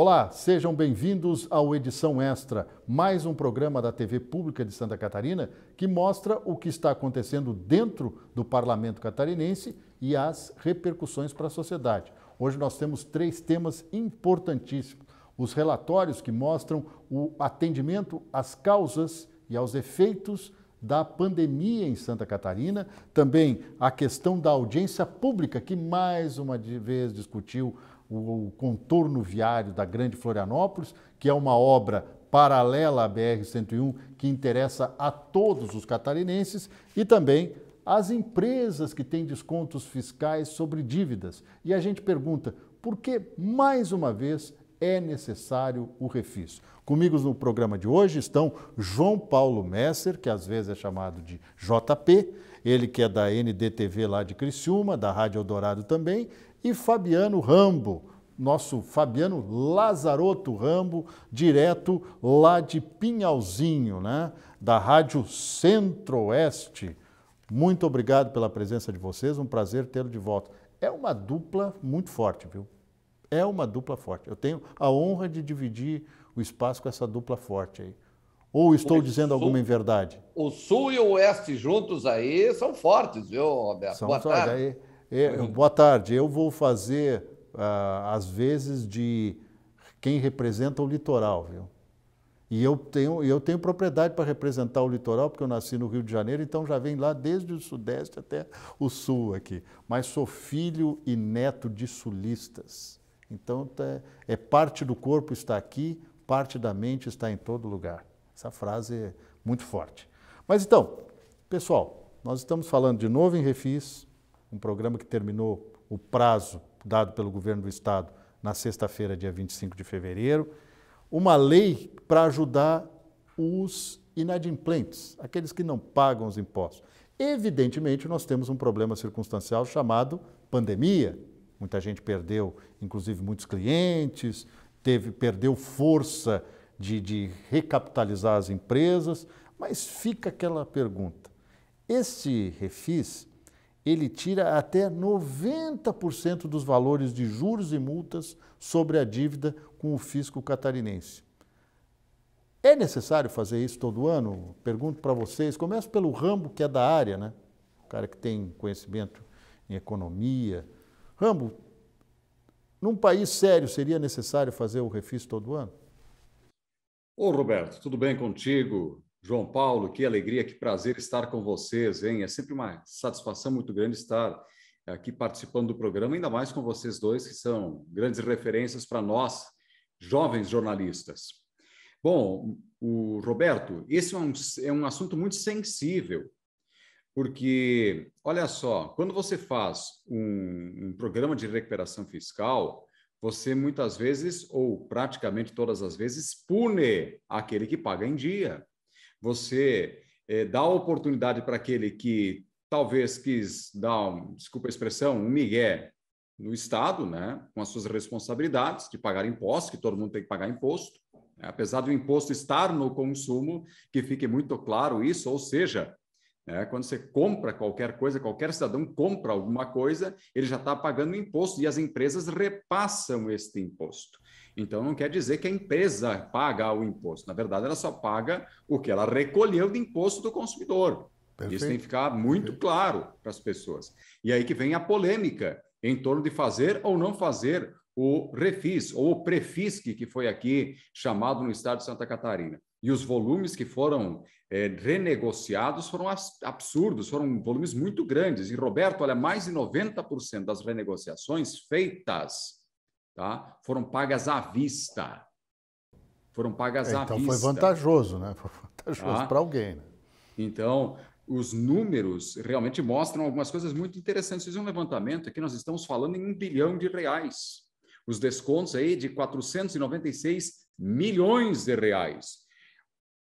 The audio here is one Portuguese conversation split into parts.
Olá, sejam bem-vindos ao Edição Extra, mais um programa da TV Pública de Santa Catarina que mostra o que está acontecendo dentro do parlamento catarinense e as repercussões para a sociedade. Hoje nós temos três temas importantíssimos: os relatórios que mostram o atendimento às causas e aos efeitos da pandemia em Santa Catarina, também a questão da audiência pública, que mais uma vez discutiu o, o contorno viário da Grande Florianópolis, que é uma obra paralela à BR-101 que interessa a todos os catarinenses e também as empresas que têm descontos fiscais sobre dívidas. E a gente pergunta por que, mais uma vez, é necessário o refis. Comigo no programa de hoje estão João Paulo Messer, que às vezes é chamado de JP, ele que é da NDTV lá de Criciúma, da Rádio Eldorado também, e Fabiano Rambo, nosso Fabiano Lazaroto Rambo, direto lá de Pinhalzinho, né? da Rádio Centro-Oeste. Muito obrigado pela presença de vocês, um prazer tê-lo de volta. É uma dupla muito forte, viu? É uma dupla forte. Eu tenho a honra de dividir o espaço com essa dupla forte aí. Ou estou o dizendo sul, alguma inverdade? O Sul e o Oeste juntos aí são fortes, viu, Roberto? São fortes Aí. É, uhum. boa tarde. Eu vou fazer, ah, às vezes, de quem representa o litoral, viu? E eu tenho, eu tenho propriedade para representar o litoral, porque eu nasci no Rio de Janeiro, então já vem lá desde o Sudeste até o Sul aqui. Mas sou filho e neto de sulistas. Então tá, é parte do corpo está aqui, parte da mente está em todo lugar. Essa frase é muito forte. Mas então, pessoal, nós estamos falando de novo em Refis, um programa que terminou o prazo dado pelo governo do Estado na sexta-feira, dia 25 de fevereiro, uma lei para ajudar os inadimplentes, aqueles que não pagam os impostos. Evidentemente, nós temos um problema circunstancial chamado pandemia. Muita gente perdeu, inclusive muitos clientes, teve, perdeu força de, de recapitalizar as empresas, mas fica aquela pergunta: esse refis ele tira até 90% dos valores de juros e multas sobre a dívida com o fisco catarinense. É necessário fazer isso todo ano? Pergunto para vocês. Começo pelo Rambo, que é da área, né? O cara que tem conhecimento em economia. Rambo, num país sério, seria necessário fazer o refis todo ano? Ô, Roberto, tudo bem contigo? João Paulo, que alegria, que prazer estar com vocês, hein? É sempre uma satisfação muito grande estar aqui participando do programa, ainda mais com vocês dois, que são grandes referências para nós, jovens jornalistas. Bom, o Roberto, esse é um, é um assunto muito sensível, porque, olha só, quando você faz um, um programa de recuperação fiscal, você muitas vezes, ou praticamente todas as vezes, pune aquele que paga em dia você é, dá oportunidade para aquele que talvez quis dar, um, desculpa a expressão, um migué no Estado, né, com as suas responsabilidades de pagar impostos, que todo mundo tem que pagar imposto, né? apesar do imposto estar no consumo, que fique muito claro isso, ou seja, né? quando você compra qualquer coisa, qualquer cidadão compra alguma coisa, ele já está pagando imposto e as empresas repassam este imposto. Então, não quer dizer que a empresa paga o imposto. Na verdade, ela só paga o que ela recolheu de imposto do consumidor. Perfeito. Isso tem que ficar muito Perfeito. claro para as pessoas. E aí que vem a polêmica em torno de fazer ou não fazer o refis, ou o prefisc, que foi aqui chamado no estado de Santa Catarina. E os volumes que foram é, renegociados foram absurdos, foram volumes muito grandes. E, Roberto, olha, mais de 90% das renegociações feitas tá? foram pagas à vista. Foram pagas então à vista. Então foi vantajoso, né? Foi tá? vantajoso tá? para alguém. Né? Então, os números realmente mostram algumas coisas muito interessantes. Fiz um levantamento aqui, nós estamos falando em um bilhão de reais. Os descontos aí de 496 milhões de reais. O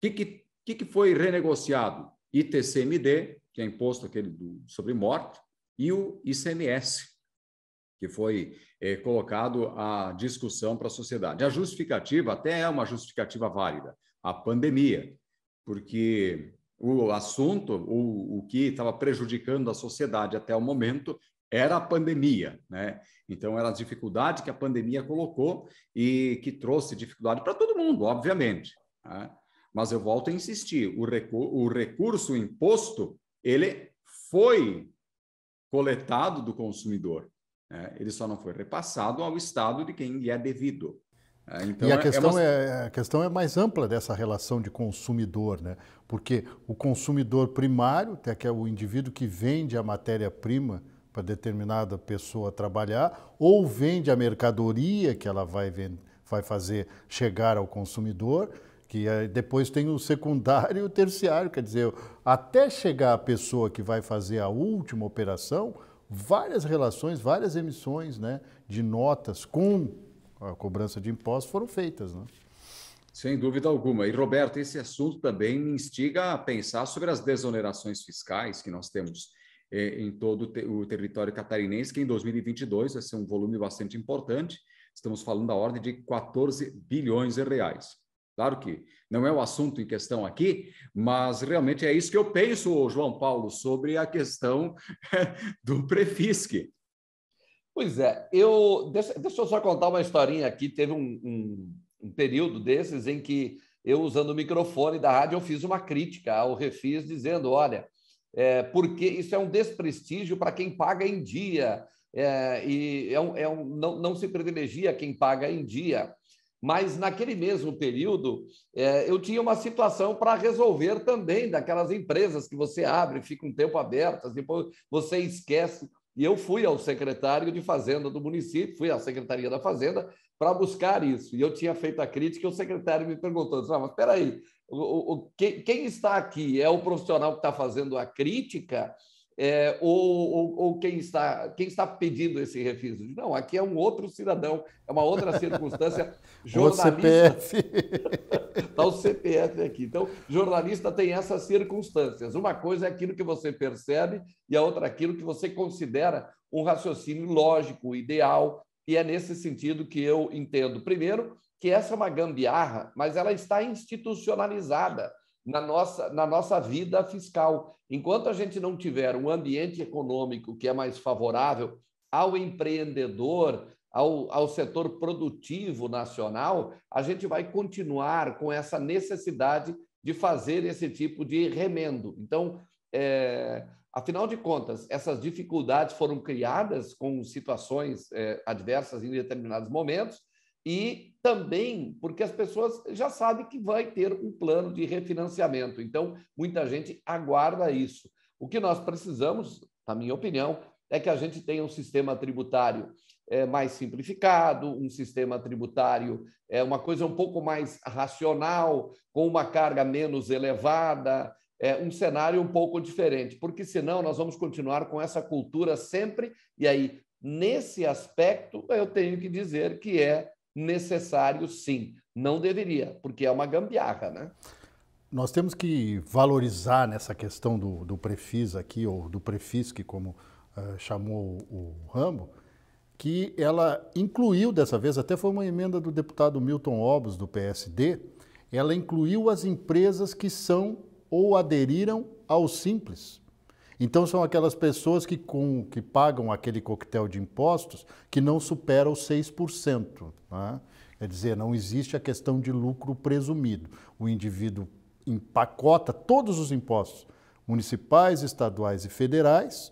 que, que, que, que foi renegociado? ITCMD, que é imposto aquele do, sobre morte, e o ICMS, que foi eh, colocado à discussão para a sociedade. A justificativa até é uma justificativa válida, a pandemia, porque o assunto, o, o que estava prejudicando a sociedade até o momento, era a pandemia, né? Então, era a dificuldade que a pandemia colocou e que trouxe dificuldade para todo mundo, obviamente. Né? Mas eu volto a insistir, o, recu o recurso o imposto, ele foi coletado do consumidor. Né? Ele só não foi repassado ao Estado de quem lhe é devido. É, então, e a é, é questão é, uma... é, a questão é mais ampla dessa relação de consumidor, né? porque o consumidor primário, que é o indivíduo que vende a matéria-prima para determinada pessoa trabalhar, ou vende a mercadoria que ela vai, vai fazer chegar ao consumidor, que depois tem o secundário e o terciário, quer dizer, até chegar a pessoa que vai fazer a última operação, várias relações, várias emissões né, de notas com a cobrança de impostos foram feitas. Né? Sem dúvida alguma. E, Roberto, esse assunto também me instiga a pensar sobre as desonerações fiscais que nós temos eh, em todo o território catarinense, que em 2022 vai ser um volume bastante importante. Estamos falando da ordem de 14 bilhões de reais. Claro que não é o assunto em questão aqui, mas realmente é isso que eu penso, João Paulo, sobre a questão do prefisque. Pois é, eu deixa, deixa eu só contar uma historinha aqui. Teve um, um, um, período desses em que eu, usando o microfone da rádio, eu fiz uma crítica ao Refis, dizendo: olha, é, porque isso é um desprestígio para quem paga em dia, é, e é um, é um, não, não se privilegia quem paga em dia. Mas naquele mesmo período, é, eu tinha uma situação para resolver também daquelas empresas que você abre, fica um tempo abertas, depois você esquece. E eu fui ao secretário de Fazenda do município, fui à Secretaria da Fazenda para buscar isso. E eu tinha feito a crítica e o secretário me perguntou: ah, mas peraí, aí, o, o, quem, quem está aqui é o profissional que está fazendo a crítica é, ou, ou, ou, quem, está, quem está pedindo esse refígio. Não, aqui é um outro cidadão, é uma outra circunstância. jornalista. Está o CPF aqui. Então, jornalista tem essas circunstâncias. Uma coisa é aquilo que você percebe e a outra é aquilo que você considera um raciocínio lógico, ideal. E é nesse sentido que eu entendo, primeiro, que essa é uma gambiarra, mas ela está institucionalizada na nossa, na nossa vida fiscal. Enquanto a gente não tiver um ambiente econômico que é mais favorável ao empreendedor, ao, ao setor produtivo nacional, a gente vai continuar com essa necessidade de fazer esse tipo de remendo. Então, é, afinal de contas, essas dificuldades foram criadas com situações é, adversas em determinados momentos, e também porque as pessoas já sabem que vai ter um plano de refinanciamento. Então, muita gente aguarda isso. O que nós precisamos, na minha opinião, é que a gente tenha um sistema tributário eh, mais simplificado, um sistema tributário é uma coisa um pouco mais racional, com uma carga menos elevada, é um cenário um pouco diferente, porque senão nós vamos continuar com essa cultura sempre. E aí, nesse aspecto, eu tenho que dizer que é necessário sim. Não deveria, porque é uma gambiarra, né? Nós temos que valorizar nessa questão do, do Prefis aqui, ou do prefisque, como uh, chamou o Rambo, que ela incluiu dessa vez, até foi uma emenda do deputado Milton Obos, do PSD, ela incluiu as empresas que são ou aderiram ao Simples. Então são aquelas pessoas que, com, que pagam aquele coquetel de impostos que não supera os 6%. Né? Quer dizer, não existe a questão de lucro presumido. O indivíduo empacota todos os impostos municipais, estaduais e federais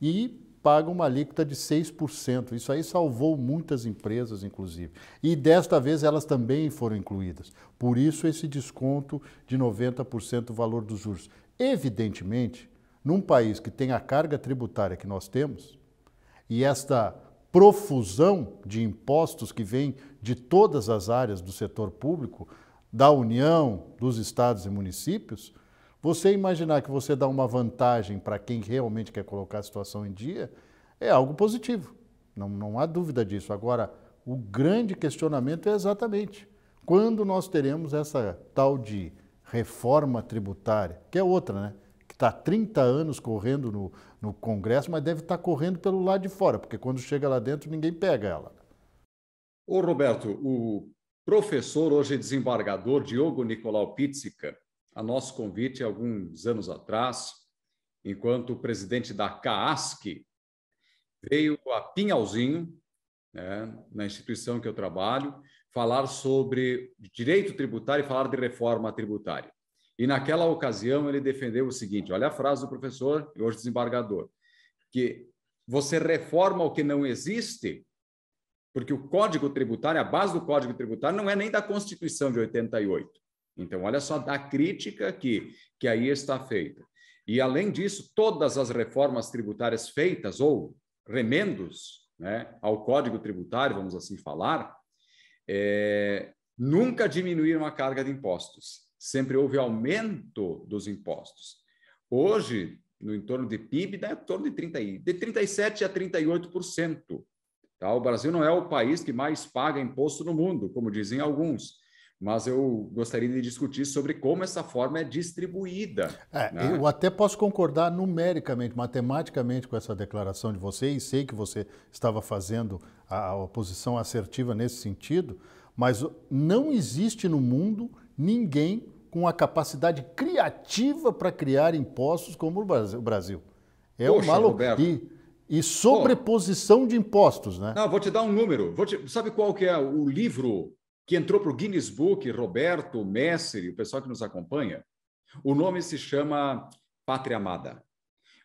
e paga uma alíquota de 6%. Isso aí salvou muitas empresas, inclusive. E desta vez elas também foram incluídas. Por isso esse desconto de 90% do valor dos juros. Evidentemente num país que tem a carga tributária que nós temos e esta profusão de impostos que vem de todas as áreas do setor público, da União, dos estados e municípios, você imaginar que você dá uma vantagem para quem realmente quer colocar a situação em dia é algo positivo. Não, não há dúvida disso. Agora, o grande questionamento é exatamente quando nós teremos essa tal de reforma tributária, que é outra, né? está 30 anos correndo no, no Congresso, mas deve estar tá correndo pelo lado de fora, porque quando chega lá dentro ninguém pega ela. Ô Roberto, o professor, hoje desembargador, Diogo Nicolau Pizzica, a nosso convite alguns anos atrás, enquanto presidente da CAASC, veio a Pinhalzinho, né, na instituição que eu trabalho, falar sobre direito tributário e falar de reforma tributária. E naquela ocasião ele defendeu o seguinte: olha a frase do professor e hoje desembargador, que você reforma o que não existe, porque o Código Tributário, a base do Código Tributário não é nem da Constituição de 88. Então, olha só da crítica que, que aí está feita. E, além disso, todas as reformas tributárias feitas ou remendos né, ao Código Tributário, vamos assim falar, é, nunca diminuíram a carga de impostos sempre houve aumento dos impostos. Hoje, no entorno de PIB, dá em torno de, 30, de 37% a 38%. Tá? O Brasil não é o país que mais paga imposto no mundo, como dizem alguns. Mas eu gostaria de discutir sobre como essa forma é distribuída. É, né? Eu até posso concordar numericamente, matematicamente com essa declaração de você, e sei que você estava fazendo a oposição assertiva nesse sentido, mas não existe no mundo ninguém com a capacidade criativa para criar impostos como o Brasil. É Poxa, uma loucura. E, e, sobreposição de impostos, né? Não, vou te dar um número. Te... Sabe qual que é o livro que entrou para o Guinness Book, Roberto, e o pessoal que nos acompanha? O nome se chama Pátria Amada.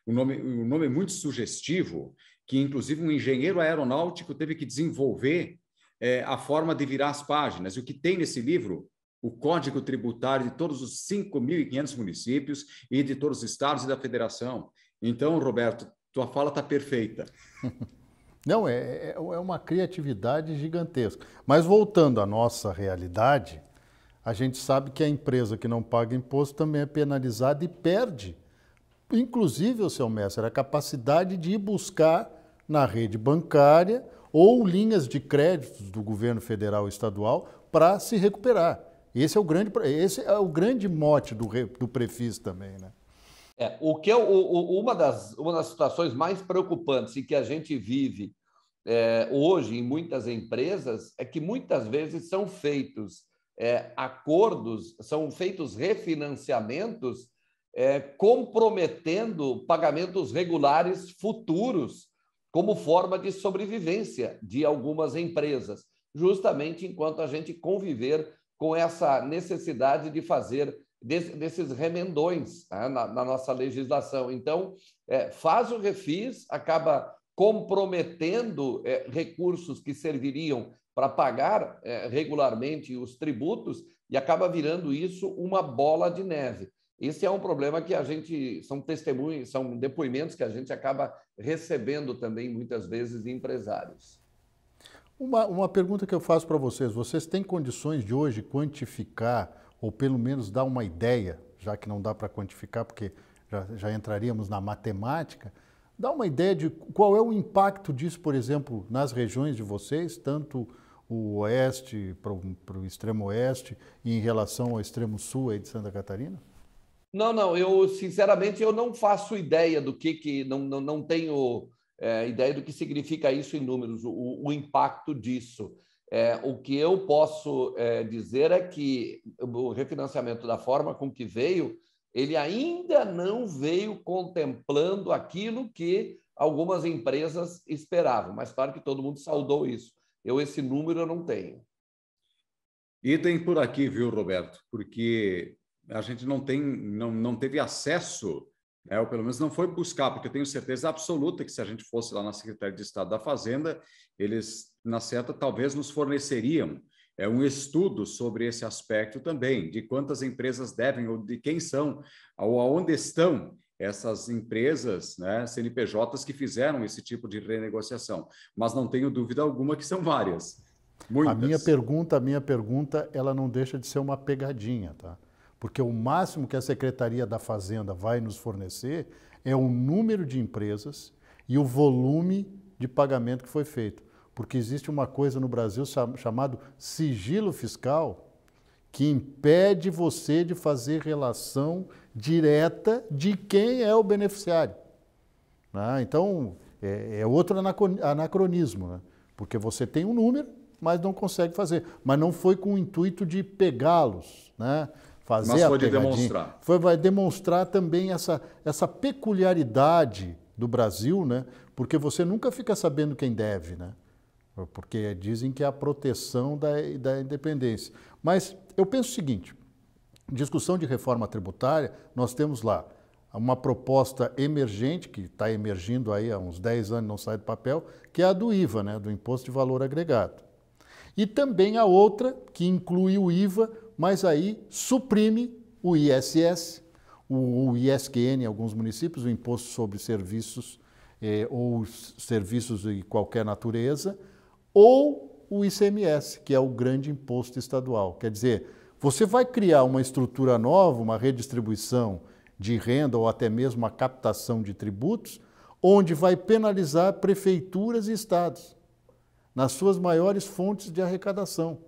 O nome, o nome é muito sugestivo, que inclusive um engenheiro aeronáutico teve que desenvolver é, a forma de virar as páginas. E o que tem nesse livro o Código Tributário de todos os 5.500 municípios e de todos os estados e da federação. Então, Roberto, tua fala está perfeita. Não, é, é, é uma criatividade gigantesca. Mas voltando à nossa realidade, a gente sabe que a empresa que não paga imposto também é penalizada e perde, inclusive, o seu mestre, a capacidade de ir buscar na rede bancária ou linhas de créditos do governo federal e estadual para se recuperar. Esse é o grande, esse é o grande mote do, do Prefis também, né? É, o que é o, o, uma, das, uma das situações mais preocupantes e que a gente vive é, hoje em muitas empresas é que muitas vezes são feitos é, acordos, são feitos refinanciamentos é, comprometendo pagamentos regulares futuros como forma de sobrevivência de algumas empresas, justamente enquanto a gente conviver com essa necessidade de fazer desses remendões né, na, na, nossa legislação. Então, é, faz o refis, acaba comprometendo é, recursos que serviriam para pagar é, regularmente os tributos e acaba virando isso uma bola de neve. Esse é um problema que a gente são testemunhos, são depoimentos que a gente acaba recebendo também muitas vezes de empresários. Uma, uma pergunta que eu faço para vocês: vocês têm condições de hoje quantificar, ou pelo menos dar uma ideia, já que não dá para quantificar, porque já, já entraríamos na matemática, Dá uma ideia de qual é o impacto disso, por exemplo, nas regiões de vocês, tanto o oeste para o extremo oeste e em relação ao extremo sul aí de Santa Catarina? Não, não, eu sinceramente eu não faço ideia do que que não, não, não tenho é, ideia do que significa isso em números, o, o impacto disso. É, o que eu posso é, dizer é que o refinanciamento, da forma com que veio, ele ainda não veio contemplando aquilo que algumas empresas esperavam, mas claro que todo mundo saudou isso. Eu, esse número, eu não tenho. E tem por aqui, viu, Roberto? Porque a gente não tem, não, não teve acesso é, ou pelo menos não foi buscar, porque eu tenho certeza absoluta que se a gente fosse lá na Secretaria de Estado da Fazenda, eles, na certa, talvez nos forneceriam é, um estudo sobre esse aspecto também, de quantas empresas devem, ou de quem são, ou aonde estão essas empresas, né, CNPJs que fizeram esse tipo de renegociação, mas não tenho dúvida alguma que são várias. Muitas. A minha pergunta, a minha pergunta, ela não deixa de ser uma pegadinha, tá? Porque o máximo que a Secretaria da Fazenda vai nos fornecer é o número de empresas e o volume de pagamento que foi feito. Porque existe uma coisa no Brasil chamado sigilo fiscal que impede você de fazer relação direta de quem é o beneficiário. Né? então, é, é, outro anacronismo, né? porque você tem um número, mas não consegue fazer. Mas não foi com o intuito de pegá-los. Né? fazer Mas a foi demonstrar. Foi, vai demonstrar também essa, essa peculiaridade do Brasil, né? Porque você nunca fica sabendo quem deve, né? Porque dizem que é a proteção da, da independência. Mas eu penso o seguinte: discussão de reforma tributária, nós temos lá uma proposta emergente, que está emergindo aí há uns 10 anos, não sai do papel, que é a do IVA, né? do Imposto de Valor Agregado. E também a outra, que inclui o IVA mas aí suprime o ISS, o, ISQN em alguns municípios, o Imposto sobre Serviços eh, ou Serviços de qualquer natureza, ou o ICMS, que é o grande imposto estadual. Quer dizer, você vai criar uma estrutura nova, uma redistribuição de renda ou até mesmo a captação de tributos, onde vai penalizar prefeituras e estados nas suas maiores fontes de arrecadação.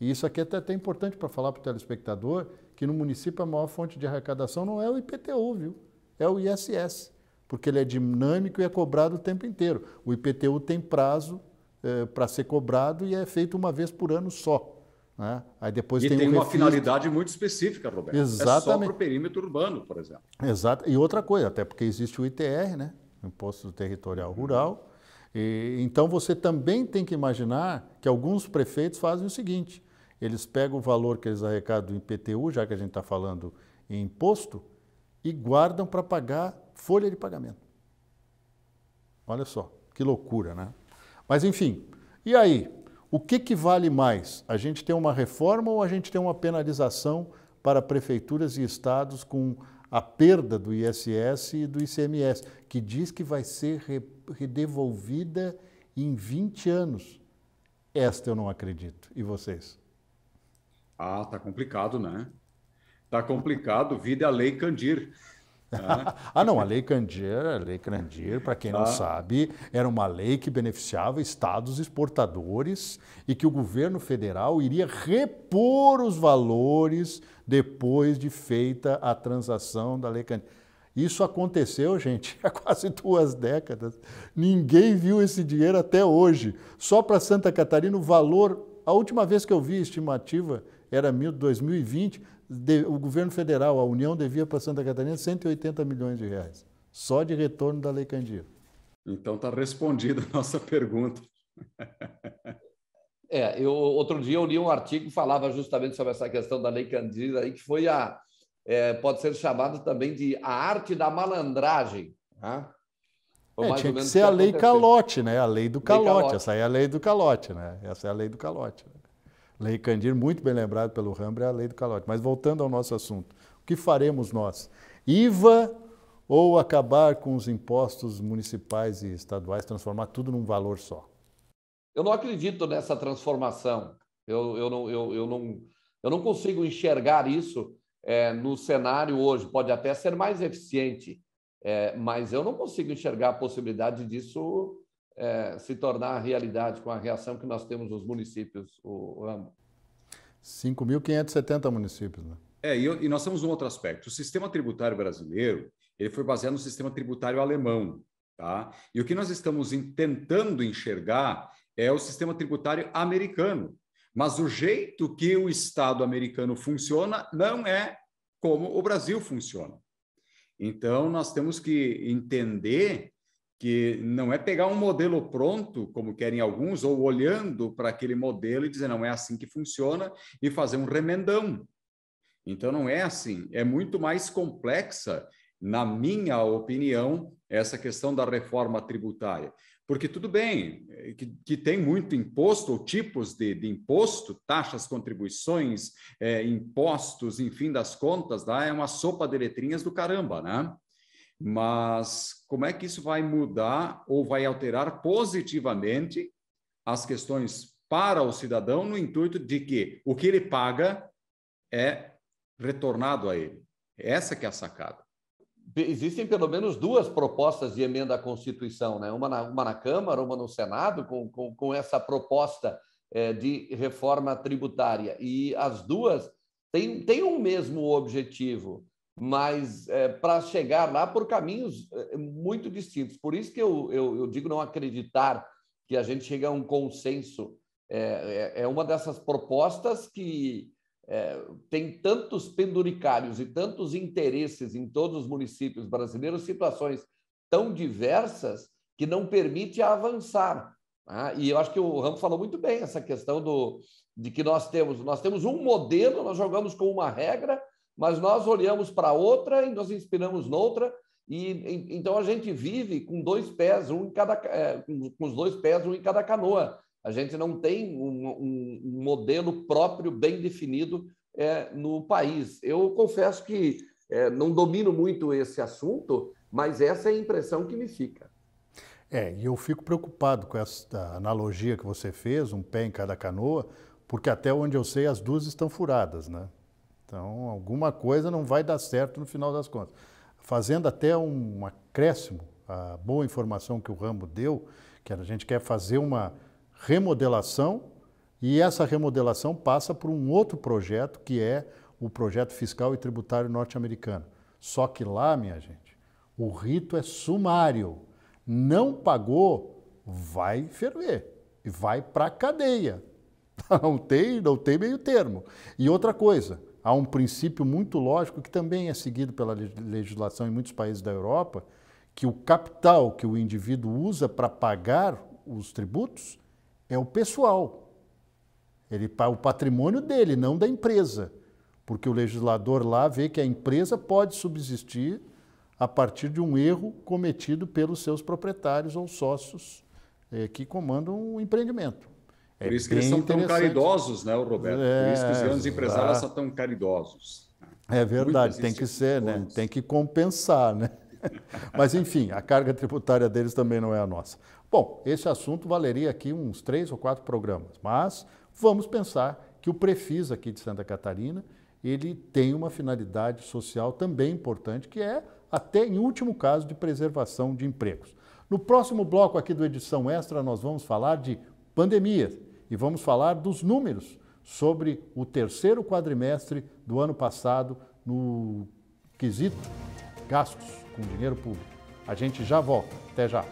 E isso aqui é até, até importante para falar para o telespectador que no município a maior fonte de arrecadação não é o IPTU, viu? É o ISS, porque ele é dinâmico e é cobrado o tempo inteiro. O IPTU tem prazo é, eh, para ser cobrado e é feito uma vez por ano só. Né? Aí depois e tem, tem um uma refis... finalidade muito específica, Roberto. Exatamente. É só para o perímetro urbano, por exemplo. Exato. E outra coisa, até porque existe o ITR, né? Imposto Territorial uhum. Rural. E, então você também tem que imaginar que alguns prefeitos fazem o seguinte: eles pegam o valor que eles arrecadam em IPTU, já que a gente está falando em imposto, e guardam para pagar folha de pagamento. Olha só, que loucura, né? Mas enfim, e aí? O que, que vale mais? A gente tem uma reforma ou a gente tem uma penalização para prefeituras e estados com a perda do ISS e do ICMS, que diz que vai ser redevolvida em 20 anos? Esta eu não acredito. E vocês? Ah, tá complicado, né? Tá complicado, vida é a Lei Candir. Né? ah, não, a Lei Candir, a Lei Candir, para quem não ah. sabe, era uma lei que beneficiava estados exportadores e que o governo federal iria repor os valores depois de feita a transação da Lei Candir. Isso aconteceu, gente, há quase duas décadas. Ninguém viu esse dinheiro até hoje. Só para Santa Catarina, o valor, a última vez que eu vi a estimativa era 2020, de, o governo federal, a União devia para Santa Catarina 180 milhões de reais, só de retorno da Lei Candir. Então está respondida a nossa pergunta. é, eu, outro dia eu li um artigo que falava justamente sobre essa questão da Lei Candir, aí, que foi a, é, pode ser chamado também de a arte da malandragem. Tá? É, tinha que ser que a lei calote, né? A lei do calote. Lei calote. Essa é a lei do calote, né? Essa é a lei do calote. Né? Lei Candir, muito bem lembrado pelo Rambra, é a lei do calote. Mas voltando ao nosso assunto, o que faremos nós? IVA ou acabar com os impostos municipais e estaduais, transformar tudo num valor só? Eu não acredito nessa transformação. Eu, eu, não, eu, eu, não, eu não consigo enxergar isso é, no cenário hoje. Pode até ser mais eficiente, é, mas eu não consigo enxergar a possibilidade disso é, se tornar realidade com a reação que nós temos nos municípios, o, o 5.570 municípios, né? É, e, e, nós temos um outro aspecto. O sistema tributário brasileiro, ele foi baseado no sistema tributário alemão, tá? E o que nós estamos in, tentando enxergar é o sistema tributário americano. Mas o jeito que o Estado americano funciona não é como o Brasil funciona. Então, nós temos que entender que não é pegar um modelo pronto, como querem alguns, ou olhando para aquele modelo e dizer, não é assim que funciona, e fazer um remendão. Então, não é assim. É muito mais complexa, na minha opinião, essa questão da reforma tributária. Porque tudo bem, que, que tem muito imposto, ou tipos de, de imposto, taxas, contribuições, é, impostos, enfim, das contas, tá? é uma sopa de letrinhas do caramba, né? mas como é que isso vai mudar ou vai alterar positivamente as questões para o cidadão no intuito de que o que ele paga é retornado a ele. Essa que é a sacada. Existem pelo menos duas propostas de emenda à Constituição, né? uma, na, uma na Câmara, uma no Senado, com, com, com essa proposta é, de reforma tributária. E as duas têm, têm um mesmo objetivo, mas é, eh, para chegar lá por caminhos eh, muito distintos. Por isso que eu, eu, eu, digo não acreditar que a gente chegue a um consenso. É, é, é uma dessas propostas que é, tem tantos penduricários e tantos interesses em todos os municípios brasileiros, situações tão diversas que não permite avançar. Ah, e eu acho que o Ramo falou muito bem essa questão do, de que nós temos nós temos um modelo, nós jogamos com uma regra mas nós olhamos para outra e nos inspiramos noutra, e então a gente vive com dois pés, um em cada, é, com os dois pés, um em cada canoa. A gente não tem um, um, modelo próprio bem definido é, no país. Eu confesso que é, não domino muito esse assunto, mas essa é a impressão que me fica. É, e eu fico preocupado com esta analogia que você fez, um pé em cada canoa, porque até onde eu sei as duas estão furadas, né? Então, alguma coisa não vai dar certo no final das contas. Fazendo até um acréscimo à boa informação que o Rambo deu, que a gente quer fazer uma remodelação e essa remodelação passa por um outro projeto que é o projeto fiscal e tributário norte-americano. Só que lá, minha gente, o rito é sumário. Não pagou, vai ferver e vai para a cadeia. Não tem, não tem meio termo. E outra coisa, há um princípio muito lógico que também é seguido pela legislação em muitos países da Europa, que o capital que o indivíduo usa para pagar os tributos é o pessoal. Ele o patrimônio dele, não da empresa, porque o legislador lá vê que a empresa pode subsistir a partir de um erro cometido pelos seus proprietários ou sócios eh, que comandam o empreendimento. É Por isso que eles são tão caridosos, né, Roberto? É, Por isso que os é, grandes empresários são tão caridosos. É verdade, tem que ser, né? Tem que compensar, né? Mas, enfim, a carga tributária deles também não é a nossa. Bom, esse assunto valeria aqui uns três ou quatro programas, mas vamos pensar que o Prefis aqui de Santa Catarina, ele tem uma finalidade social também importante, que é, até em último caso, de preservação de empregos. No próximo bloco aqui do Edição Extra, nós vamos falar de pandemias e vamos falar dos números sobre o terceiro quadrimestre do ano passado no quesito gastos com dinheiro público. A gente já volta. Até já.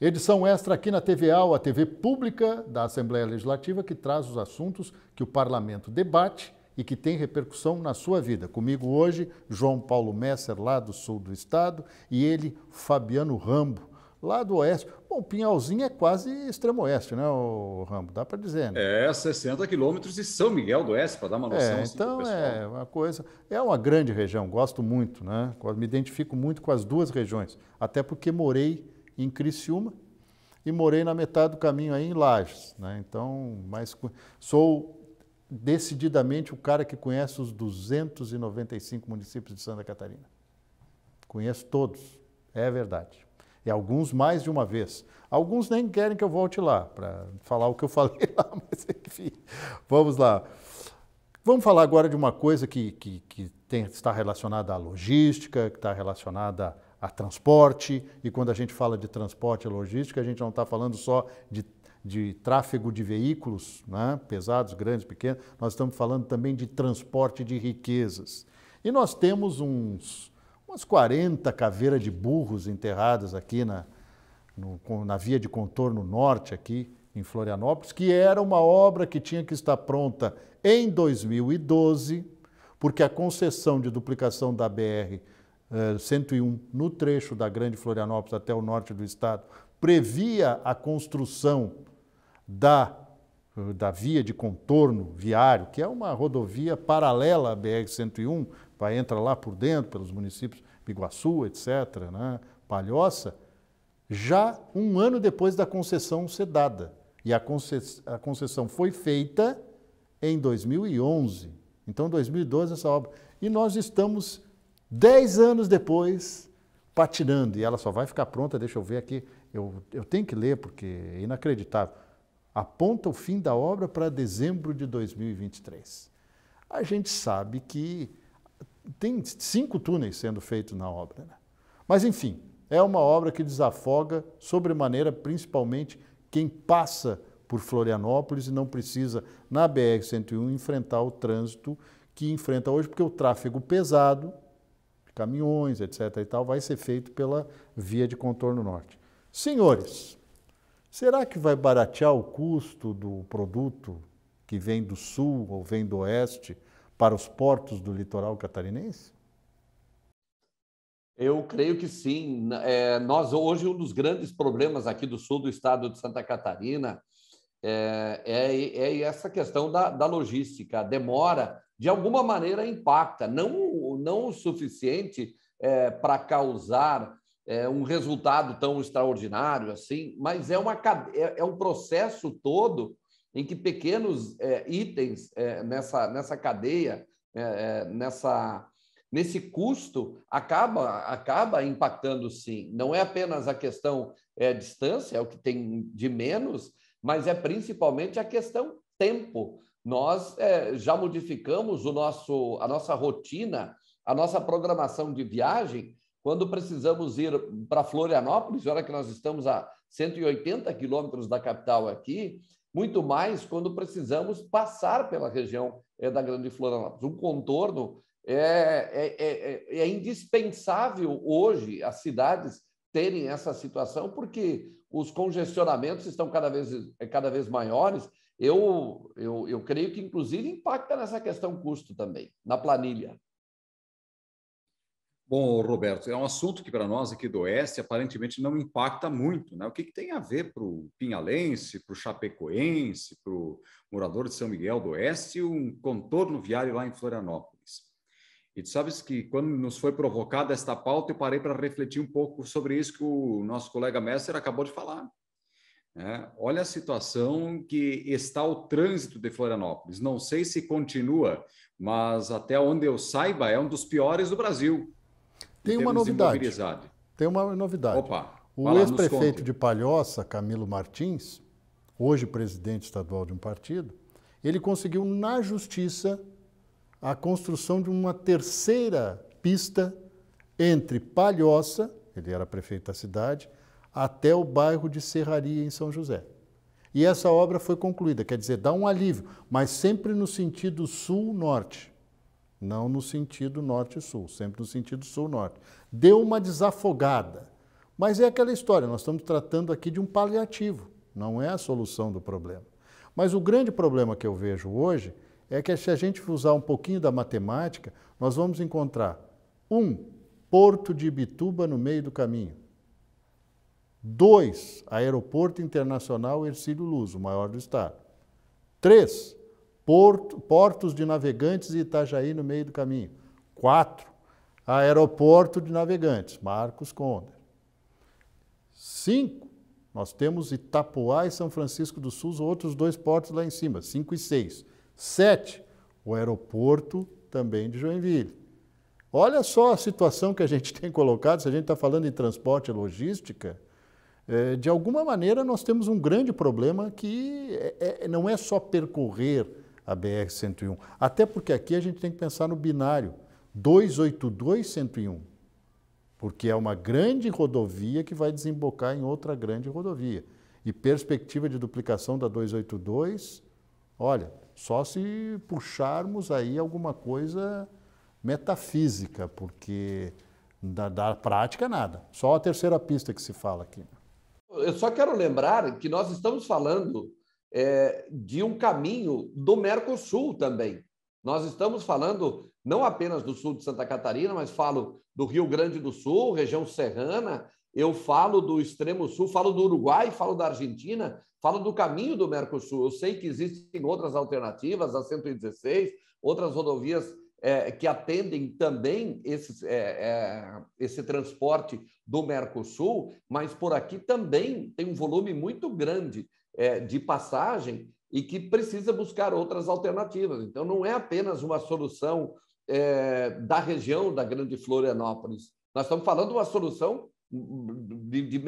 Edição extra aqui na TVA, a TV pública da Assembleia Legislativa, que traz os assuntos que o parlamento debate e que tem repercussão na sua vida. Comigo hoje, João Paulo Messer, lá do sul do estado, e ele, Fabiano Rambo, lá do oeste. Bom, Pinhalzinho é quase extremo oeste, né, o Rambo? Dá para dizer, né? É, 60 quilômetros de São Miguel do Oeste, para dar uma é, noção. É, assim, então é uma coisa... É uma grande região, gosto muito, né? Me identifico muito com as duas regiões, até porque morei em Criciúma e morei na metade do caminho aí em Lages, né? Então, mas sou decididamente o cara que conhece os 295 municípios de Santa Catarina. Conheço todos, é verdade. E alguns mais de uma vez. Alguns nem querem que eu volte lá para falar o que eu falei lá, mas enfim, vamos lá. Vamos falar agora de uma coisa que, que, que tem, está relacionada à logística, que está relacionada a transporte, e quando a gente fala de transporte e logística, a gente não está falando só de de tráfego de veículos, né? pesados, grandes, pequenos, nós estamos falando também de transporte de riquezas. E nós temos uns, umas 40 caveiras de burros enterradas aqui na, no, na via de contorno norte, aqui em Florianópolis, que era uma obra que tinha que estar pronta em 2012, porque a concessão de duplicação da BR. 101, eh, no trecho da Grande Florianópolis até o norte do estado, previa a construção da, da via de contorno viário, que é uma rodovia paralela à BR-101, vai entrar lá por dentro, pelos municípios Biguaçu, etc., né, Palhoça, já um ano depois da concessão ser dada. E a concessão, a concessão foi feita em 2011. Então, 2012 essa obra. E nós estamos dez anos depois patinando. E ela só vai ficar pronta, deixa eu ver aqui. Eu, eu tenho que ler, porque é inacreditável aponta o fim da obra para dezembro de 2023. A gente sabe que tem cinco túneis sendo feitos na obra. Né? Mas, enfim, é uma obra que desafoga sobremaneira, principalmente quem passa por Florianópolis e não precisa, na BR-101, enfrentar o trânsito que enfrenta hoje, porque o tráfego pesado, caminhões, etc. e tal, vai ser feito pela via de contorno norte. Senhores, Será que vai baratear o custo do produto que vem do sul ou vem do oeste para os portos do litoral catarinense? Eu creio que sim. É, nós hoje um dos grandes problemas aqui do sul do estado de Santa Catarina é, é, é essa questão da, da logística. A demora, de alguma maneira, impacta, não, não o suficiente é, para causar é, um resultado tão extraordinário assim, mas é, uma, é, é um processo todo em que pequenos é, itens é, nessa, nessa cadeia, é, é nessa, nesse custo, acaba, acaba impactando sim. Não é apenas a questão é, distância, é o que tem de menos, mas é principalmente a questão tempo. Nós é, já modificamos o nosso, a nossa rotina, a nossa programação de viagem quando precisamos ir para Florianópolis, hora que nós estamos a 180 quilômetros da capital aqui, muito mais quando precisamos passar pela região eh, da Grande Florianópolis. Um contorno é, é, é, é, é indispensável hoje as cidades terem essa situação, porque os congestionamentos estão cada vez, eh, cada vez maiores. Eu, eu, eu creio que, inclusive, impacta nessa questão custo também, na planilha. Bom, Roberto, é um assunto que para nós aqui do Oeste aparentemente não impacta muito. Né? O que, que tem a ver para o pinhalense, para o chapecoense, para o morador de São Miguel do Oeste, um contorno viário lá em Florianópolis? E tu sabes que quando nos foi provocada esta pauta, eu parei para refletir um pouco sobre isso que o nosso colega Messer acabou de falar. É, olha a situação que está o trânsito de Florianópolis. Não sei se continua, mas até onde eu saiba, é um dos piores do Brasil. Tem uma novidade. Tem uma novidade. Opa, o ex-prefeito de Palhoça, Camilo Martins, hoje presidente estadual de um partido, ele conseguiu na justiça a construção de uma terceira pista entre Palhoça, ele era prefeito da cidade, até o bairro de Serraria, em São José. E essa obra foi concluída, quer dizer, dá um alívio, mas sempre no sentido sul-norte não no sentido norte-sul, sempre no sentido sul-norte. Deu uma desafogada. Mas é aquela história, nós estamos tratando aqui de um paliativo, não é a solução do problema. Mas o grande problema que eu vejo hoje é que se a gente usar um pouquinho da matemática, nós vamos encontrar um Porto de Ibituba no meio do caminho. dois Aeroporto Internacional Ercílio Luz, o maior do estado. três porto, portos de navegantes e Itajaí no meio do caminho. Quatro, aeroporto de navegantes, Marcos Conder. Cinco, nós temos Itapuá e São Francisco do Sul, outros dois portos lá em cima, cinco e seis. Sete, o aeroporto também de Joinville. Olha só a situação que a gente tem colocado, se a gente está falando em transporte e logística, é, de alguma maneira nós temos um grande problema que é, é, não é só percorrer a BR-101. Até porque aqui a gente tem que pensar no binário 282-101, porque é uma grande rodovia que vai desembocar em outra grande rodovia. E perspectiva de duplicação da 282, olha, só se puxarmos aí alguma coisa metafísica, porque da, da prática nada. Só a terceira pista que se fala aqui. Eu só quero lembrar que nós estamos falando é, de um caminho do Mercosul também. Nós estamos falando não apenas do sul de Santa Catarina, mas falo do Rio Grande do Sul, região serrana, eu falo do extremo sul, falo do Uruguai, falo da Argentina, falo do caminho do Mercosul. Eu sei que existem outras alternativas, a 116, outras rodovias é, que atendem também é, é, esse transporte do Mercosul, mas por aqui também tem um volume muito grande é, de passagem e que precisa buscar outras alternativas. Então, não é apenas uma solução é, da região da Grande Florianópolis. Nós estamos falando de uma solução de, de,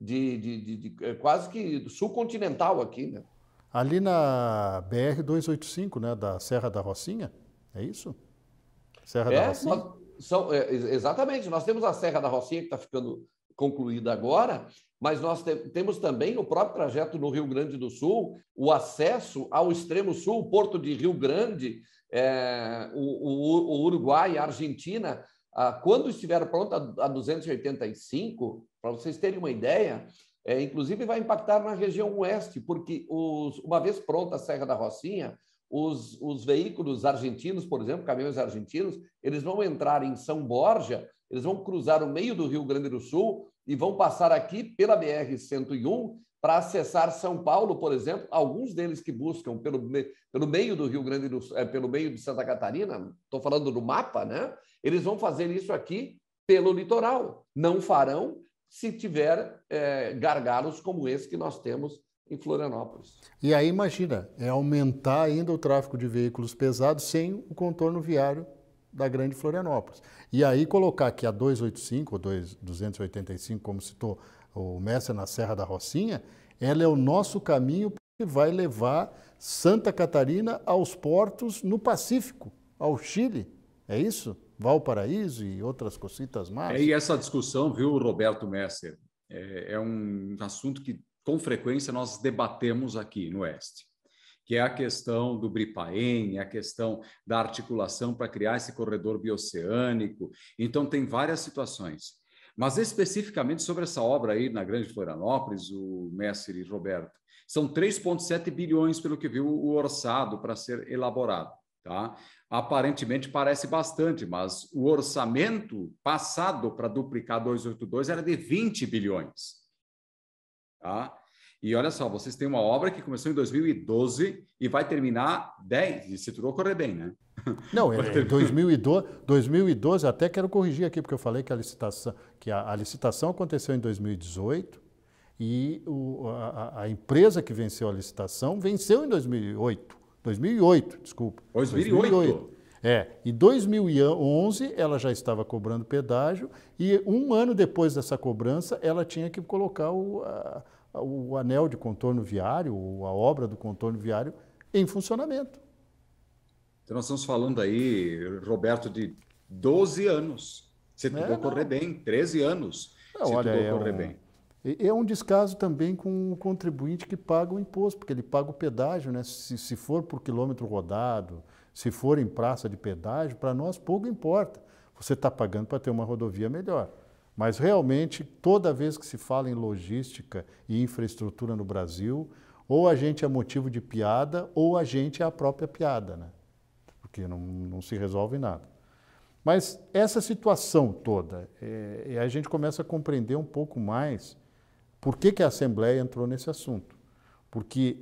de, de é, quase que sul-continental aqui, né? Ali na BR 285, né, da Serra da Rocinha, é isso? Serra é, da Rocinha. Nós, são, é, exatamente. Nós temos a Serra da Rocinha que está ficando concluída agora, mas nós te temos também no próprio trajeto no Rio Grande do Sul o acesso ao extremo sul, o Porto de Rio Grande, é, o, o, o, Uruguai, a Argentina. A, ah, quando estiver pronta a 285, para vocês terem uma ideia, é, inclusive vai impactar na região oeste, porque os, uma vez pronta a Serra da Rocinha, os, os, veículos argentinos, por exemplo, caminhões argentinos, eles vão entrar em São Borja, eles vão cruzar o meio do Rio Grande do Sul, e vão passar aqui pela BR-101 para acessar São Paulo, por exemplo, alguns deles que buscam pelo, pelo meio do Rio Grande do é, pelo meio de Santa Catarina, estou falando do mapa, né? Eles vão fazer isso aqui pelo litoral. Não farão se tiver é, gargalos como esse que nós temos em Florianópolis. E aí imagina, é aumentar ainda o tráfego de veículos pesados sem o contorno viário da Grande Florianópolis. E aí colocar que a 285 ou 285, como citou o mestre na Serra da Rocinha, ela é o nosso caminho que vai levar Santa Catarina aos portos no Pacífico, ao Chile. É isso? Valparaíso e outras cositas mais. É, e essa discussão, viu, Roberto Messer, é, é um assunto que com frequência nós debatemos aqui no Oeste que é a questão do Bripaem, é a questão da articulação para criar esse corredor bioceânico. Então, tem várias situações. Mas especificamente sobre essa obra aí na Grande Florianópolis, o Mestre Roberto, são 3,7 bilhões, pelo que viu, o orçado para ser elaborado. Tá? Aparentemente parece bastante, mas o orçamento passado para duplicar 282 era de 20 bilhões. Tá? E olha só, vocês têm uma obra que começou em 2012 e vai terminar 10, e se tudo correr bem, né? Não, é, 2012, 2012, é, até quero corrigir aqui, porque eu falei que a licitação, que a, a licitação aconteceu em 2018 e o, a, a, empresa que venceu a licitação venceu em 2008. 2008, desculpa. 2008. 2008. É, em 2011 ela já estava cobrando pedágio e um ano depois dessa cobrança ela tinha que colocar o, a, o anel de contorno viário, a obra do contorno viário em funcionamento. Então nós estamos falando aí, Roberto, de 12 anos. Se é tudo é, correr bem, 13 anos. Não, se olha, tudo é um, bem. É um descaso também com o contribuinte que paga o imposto, porque ele paga o pedágio, né? Se, se for por quilômetro rodado, se for em praça de pedágio, para nós pouco importa. Você está pagando para ter uma rodovia melhor. Mas realmente, toda vez que se fala em logística e infraestrutura no Brasil, ou a gente é motivo de piada, ou a gente é a própria piada, né? Porque não, não se resolve nada. Mas essa situação toda, é, é a gente começa a compreender um pouco mais por que, que a Assembleia entrou nesse assunto. Porque,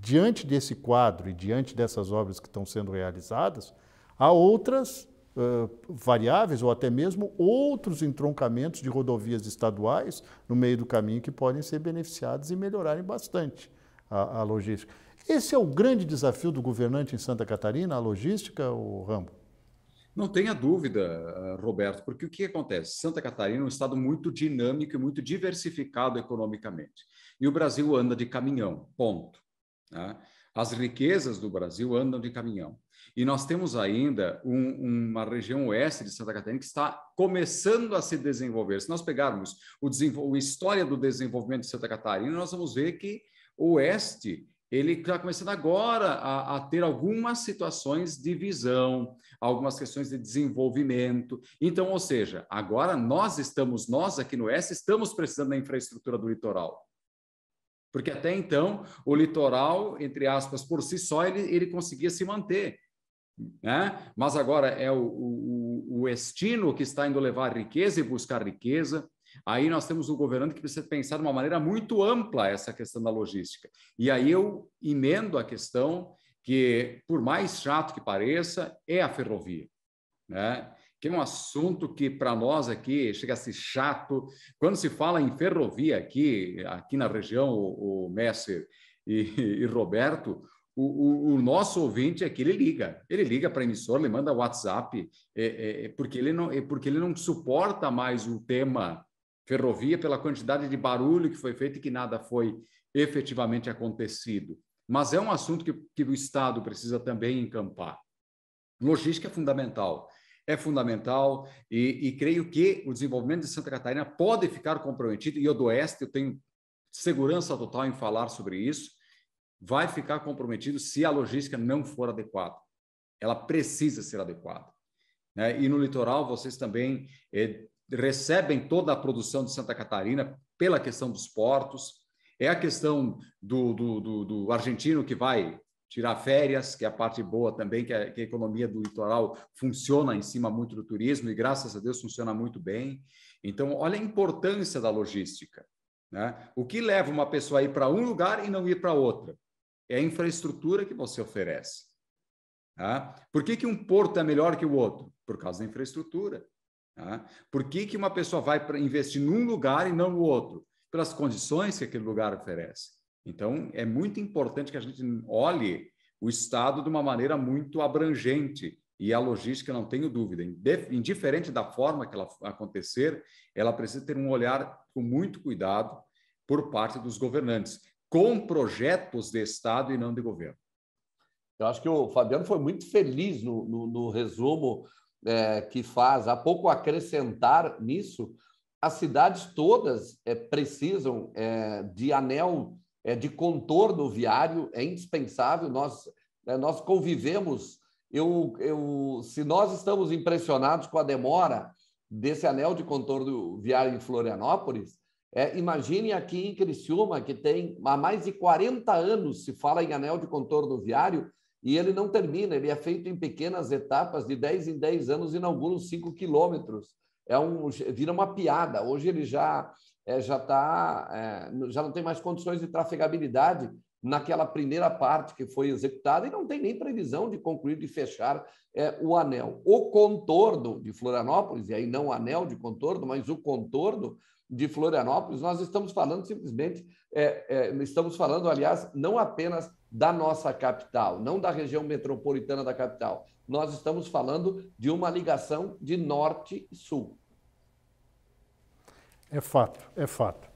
diante desse quadro e diante dessas obras que estão sendo realizadas, há outras variáveis ou até mesmo outros entroncamentos de rodovias estaduais no meio do caminho que podem ser beneficiados e melhorarem bastante a, a logística. Esse é o grande desafio do governante em Santa Catarina, a logística, o Rambo? Não tenha dúvida, Roberto, porque o que acontece? Santa Catarina é um estado muito dinâmico e muito diversificado economicamente. E o Brasil anda de caminhão, ponto. Tá? As riquezas do Brasil andam de caminhão. E nós temos ainda um, uma região oeste de Santa Catarina que está começando a se desenvolver. Se nós pegarmos o a história do desenvolvimento de Santa Catarina, nós vamos ver que o oeste ele está começando agora a, a, ter algumas situações de visão, algumas questões de desenvolvimento. Então, ou seja, agora nós estamos, nós aqui no Oeste, estamos precisando da infraestrutura do litoral. Porque até então, o litoral, entre aspas, por si só, ele, ele conseguia se manter né? mas agora é o, o, o destino que está indo levar riqueza e buscar riqueza. Aí nós temos um governante que precisa pensar de uma maneira muito ampla essa questão da logística. E aí eu emendo a questão que, por mais chato que pareça, é a ferrovia. Né? Que é um assunto que, para nós aqui, chega a ser chato. Quando se fala em ferrovia aqui, aqui na região, o, o Messer e, e Roberto, o, o, o, nosso ouvinte é que ele liga. Ele liga para a emissora, ele manda WhatsApp, é, é, é, porque, ele não, é porque ele não suporta mais o tema ferrovia pela quantidade de barulho que foi feito e que nada foi efetivamente acontecido. Mas é um assunto que, que o Estado precisa também encampar. Logística é fundamental. É fundamental e, e creio que o desenvolvimento de Santa Catarina pode ficar comprometido, e o do Oeste, eu tenho segurança total em falar sobre isso, vai ficar comprometido se a logística não for adequada. Ela precisa ser adequada. Né? E no litoral, vocês também eh, recebem toda a produção de Santa Catarina pela questão dos portos, é a questão do, do, do, do argentino que vai tirar férias, que é a parte boa também, que a, que a, economia do litoral funciona em cima muito do turismo e, graças a Deus, funciona muito bem. Então, olha a importância da logística. Né? O que leva uma pessoa a ir para um lugar e não ir para outra? é a infraestrutura que você oferece. Tá? Por que, que um porto é melhor que o outro? Por causa da infraestrutura. Tá? Por que, que uma pessoa vai investir num lugar e não no outro? Pelas condições que aquele lugar oferece. Então, é muito importante que a gente olhe o Estado de uma maneira muito abrangente. E a logística, não tenho dúvida, indiferente da forma que ela acontecer, ela precisa ter um olhar com muito cuidado por parte dos governantes com projetos de Estado e não de governo. Eu acho que o Fabiano foi muito feliz no, no, no resumo é, que faz, há pouco acrescentar nisso, as cidades todas é, precisam é, de anel é, de contorno viário, é indispensável, nós, é, nós convivemos, eu, eu, se nós estamos impressionados com a demora desse anel de contorno viário em Florianópolis, é, imagine aqui em Criciúma, que tem há mais de 40 anos se fala em anel de contorno viário e ele não termina, ele é feito em pequenas etapas, de 10 em 10 anos alguns 5 quilômetros. É um, vira uma piada. Hoje ele já é, já tá, é, já não tem mais condições de trafegabilidade naquela primeira parte que foi executada e não tem nem previsão de concluir de fechar é, o anel. O contorno de Florianópolis, e aí não o anel de contorno, mas o contorno, de Florianópolis, nós estamos falando simplesmente, é, é, estamos falando, aliás, não apenas da nossa capital, não da região metropolitana da capital, nós estamos falando de uma ligação de norte e sul. É fato, é fato.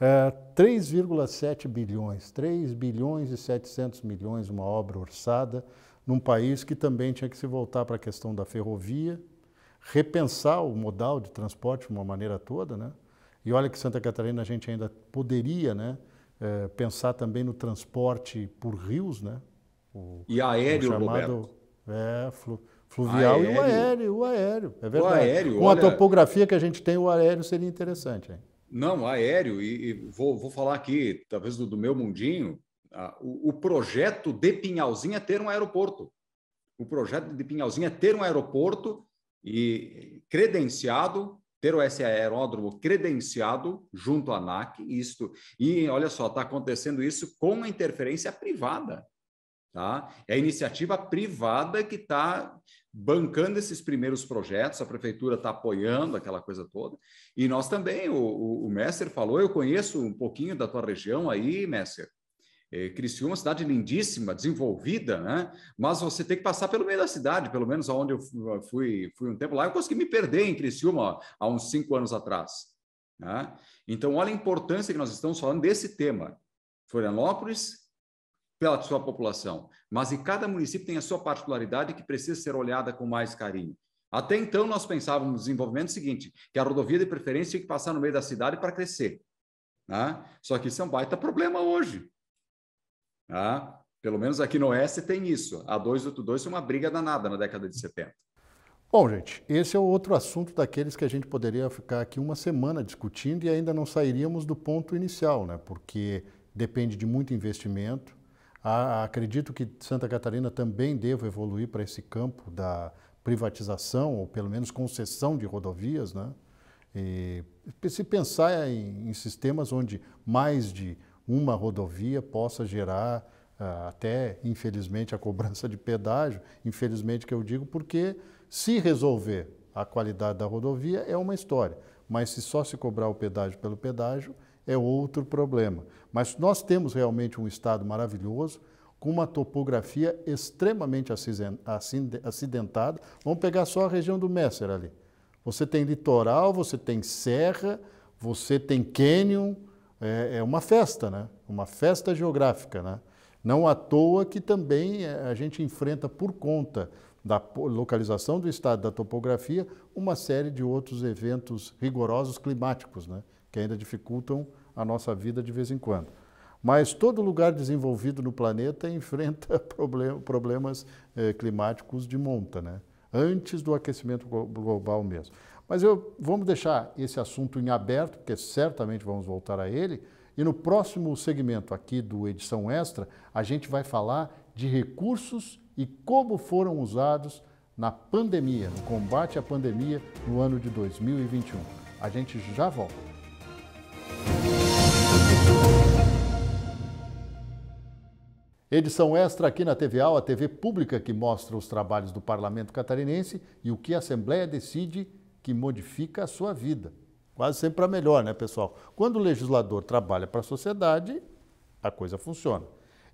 É, 3,7 bilhões, 3 bilhões e 700 milhões, uma obra orçada, num país que também tinha que se voltar para a questão da ferrovia, repensar o modal de transporte de uma maneira toda, né? E olha que Santa Catarina a gente ainda poderia né, é, pensar também no transporte por rios, né? O, e aéreo, o chamado, Roberto. É, flu, fluvial aéreo. e o aéreo, o aéreo, é verdade. O aéreo, Com olha... a topografia que a gente tem, o aéreo seria interessante. Hein? Não, aéreo, e, e vou, vou, falar aqui, talvez do, do meu mundinho, o, o, projeto de Pinhalzinha é ter um aeroporto. O projeto de Pinhalzinha é ter um aeroporto e credenciado ter o esse aeródromo credenciado junto à ANAC, isto, e olha só, está acontecendo isso com a interferência privada. Tá? É a iniciativa privada que está bancando esses primeiros projetos, a prefeitura está apoiando aquela coisa toda. E nós também, o, o, o Messer falou, eu conheço um pouquinho da tua região aí, Messer. É, Criciúma é uma cidade lindíssima, desenvolvida, né? mas você tem que passar pelo meio da cidade, pelo menos onde eu fui, fui um tempo lá. Eu consegui me perder em Criciúma ó, há uns cinco anos atrás. Né? Então, olha a importância que nós estamos falando desse tema. Florianópolis, pela sua população, mas em cada município tem a sua particularidade que precisa ser olhada com mais carinho. Até então, nós pensávamos no desenvolvimento seguinte, que a rodovia de preferência tinha que passar no meio da cidade para crescer. Né? Só que isso é um baita problema hoje. Tá? Pelo menos aqui no Oeste tem isso. A 282 foi uma briga danada na década de 70. Bom, gente, esse é outro assunto daqueles que a gente poderia ficar aqui uma semana discutindo e ainda não sairíamos do ponto inicial, né? porque depende de muito investimento. Acredito que Santa Catarina também deva evoluir para esse campo da privatização, ou pelo menos concessão de rodovias. Né? E se pensar em, em sistemas onde mais de uma rodovia possa gerar ah, até, infelizmente, a cobrança de pedágio, infelizmente que eu digo, porque se resolver a qualidade da rodovia é uma história, mas se só se cobrar o pedágio pelo pedágio é outro problema. Mas nós temos realmente um estado maravilhoso, com uma topografia extremamente acidentada. Vamos pegar só a região do Messer ali. Você tem litoral, você tem serra, você tem cânion, é, é uma festa, né? uma festa geográfica. Né? Não à toa que também é, a gente enfrenta, por conta da localização do estado, da topografia, uma série de outros eventos rigorosos climáticos, né? que ainda dificultam a nossa vida de vez em quando. Mas todo lugar desenvolvido no planeta enfrenta problemas é, climáticos de monta, né? antes do aquecimento global mesmo. Mas eu, vamos deixar esse assunto em aberto, porque certamente vamos voltar a ele. E no próximo segmento aqui do Edição Extra, a gente vai falar de recursos e como foram usados na pandemia, no combate à pandemia no ano de 2021. A gente já volta. Edição extra aqui na TV Al, a TV pública que mostra os trabalhos do parlamento catarinense e o que a Assembleia decide que modifica a sua vida. Quase sempre para melhor, né, pessoal? Quando o legislador trabalha para a sociedade, a coisa funciona.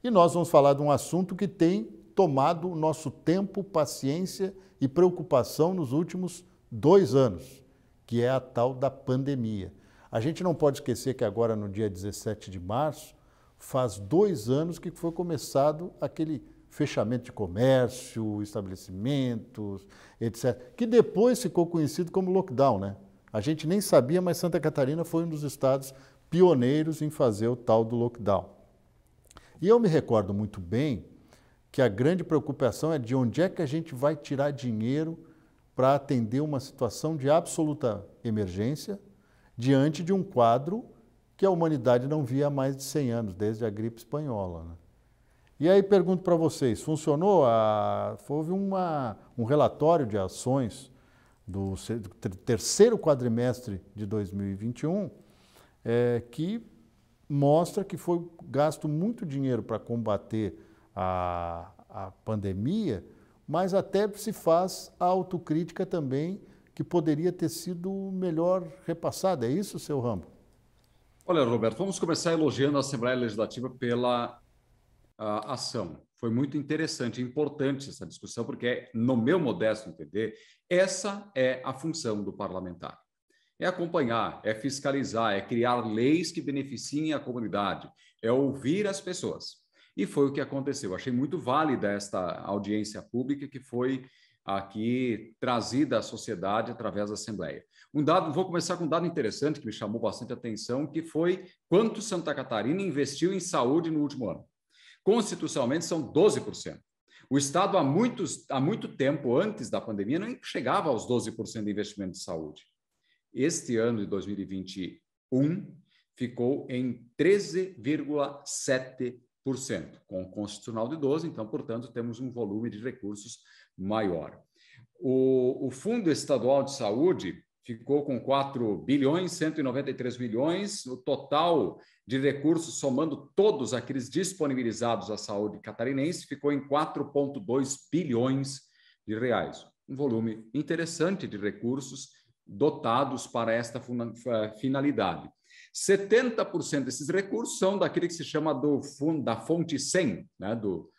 E nós vamos falar de um assunto que tem tomado o nosso tempo, paciência e preocupação nos últimos dois anos, que é a tal da pandemia. A gente não pode esquecer que agora, no dia 17 de março, faz dois anos que foi começado aquele fechamento de comércio, estabelecimentos, etc. Que depois ficou conhecido como lockdown, né? A gente nem sabia, mas Santa Catarina foi um dos estados pioneiros em fazer o tal do lockdown. E eu me recordo muito bem que a grande preocupação é de onde é que a gente vai tirar dinheiro para atender uma situação de absoluta emergência diante de um quadro que a humanidade não via há mais de 100 anos, desde a gripe espanhola. Né? E aí pergunto para vocês, funcionou? A, houve uma, um relatório de ações do terceiro quadrimestre de 2021 é, que mostra que foi gasto muito dinheiro para combater a, a pandemia, mas até se faz a autocrítica também que poderia ter sido melhor repassada. É isso, seu Rambo? Olha, Roberto, vamos começar elogiando a Assembleia Legislativa pela uh, ação. Foi muito interessante, importante essa discussão, porque, é, no meu modesto entender, essa é a função do parlamentar. É acompanhar, é fiscalizar, é criar leis que beneficiem a comunidade, é ouvir as pessoas. E foi o que aconteceu. Achei muito válida esta audiência pública que foi aqui trazida à sociedade através da Assembleia. Um dado, vou começar com um dado interessante que me chamou bastante atenção, que foi quanto Santa Catarina investiu em saúde no último ano. Constitucionalmente, são 12%. O Estado, há, muitos, há muito tempo antes da pandemia, não chegava aos 12% de investimento de saúde. Este ano de 2021 ficou em 13,7%, com o constitucional de 12%, então, portanto, temos um volume de recursos maior. O, o Fundo Estadual de Saúde ficou com 4 bilhões 193 milhões, o total de recursos somando todos aqueles disponibilizados à saúde catarinense ficou em 4.2 bilhões de reais. Um volume interessante de recursos dotados para esta finalidade. 70% desses recursos são daquele que se chama do da fonte 100, né, do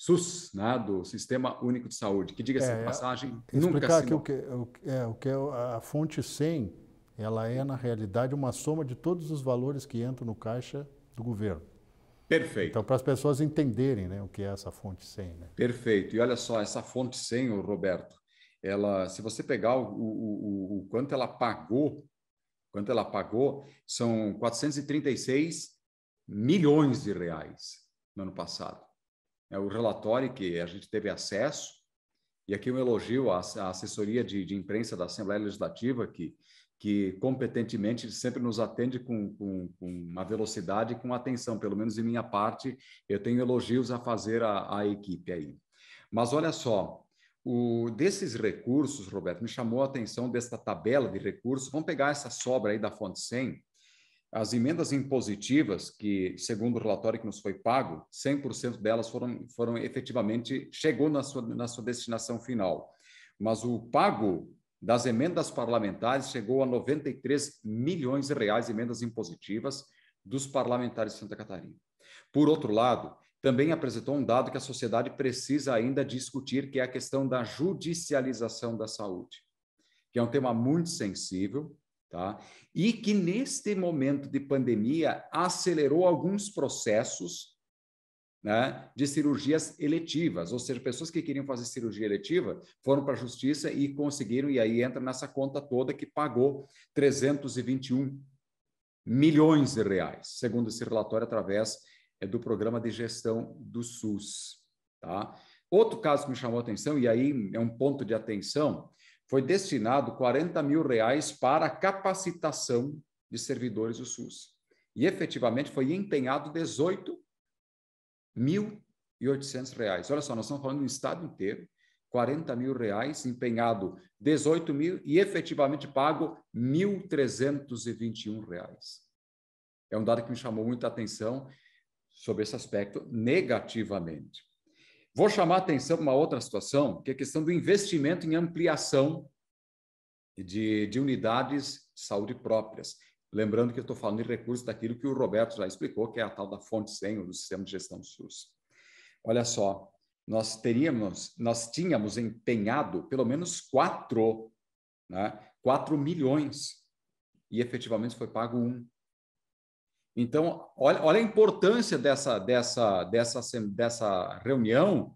SUS, né, do Sistema Único de Saúde, que, diga-se é, de é, passagem, é, nunca explicar se... Que o que, é, o que é, é a fonte 100, ela é, na realidade, uma soma de todos os valores que entram no caixa do governo. Perfeito. Então, para as pessoas entenderem né, o que é essa fonte 100. Né? Perfeito. E olha só, essa fonte 100, Roberto, ela, se você pegar o, o, o, o quanto ela pagou, quanto ela pagou, são 436 milhões de reais no ano passado. Né, o relatório que a gente teve acesso, e aqui um elogio à, assessoria de, de, imprensa da Assembleia Legislativa, que, que competentemente sempre nos atende com, com, com, uma velocidade e com atenção, pelo menos em minha parte, eu tenho elogios a fazer à, à equipe aí. Mas olha só, o, desses recursos, Roberto, me chamou a atenção desta tabela de recursos, vamos pegar essa sobra aí da fonte 100, as emendas impositivas, que, segundo o relatório que nos foi pago, 100% delas foram, foram efetivamente, chegou na sua, na sua destinação final. Mas o pago das emendas parlamentares chegou a 93 milhões de reais emendas impositivas dos parlamentares de Santa Catarina. Por outro lado, também apresentou um dado que a sociedade precisa ainda discutir, que é a questão da judicialização da saúde, que é um tema muito sensível Tá? E que neste momento de pandemia acelerou alguns processos né, de cirurgias eletivas, ou seja, pessoas que queriam fazer cirurgia eletiva foram para a justiça e conseguiram, e aí entra nessa conta toda que pagou 321 milhões de reais, segundo esse relatório, através é, do programa de gestão do SUS. Tá? Outro caso que me chamou a atenção, e aí é um ponto de atenção, foi destinado 40 mil reais para capacitação de servidores do SUS. E efetivamente foi empenhado 18 mil e 800 reais. Olha só, nós estamos falando do estado inteiro, 40 mil reais, empenhado 18 mil e efetivamente pago 1.321 reais. É um dado que me chamou muita atenção sobre esse aspecto negativamente. Vou chamar a atenção para uma outra situação, que é a questão do investimento em ampliação de, de unidades de saúde próprias. Lembrando que eu estou falando de recursos daquilo que o Roberto já explicou, que é a tal da fonte 100 do sistema de gestão SUS. Olha só, nós teríamos, nós tínhamos empenhado pelo menos 4, né, milhões, e efetivamente foi pago Um. Então, olha, olha a importância dessa, dessa, dessa, dessa reunião,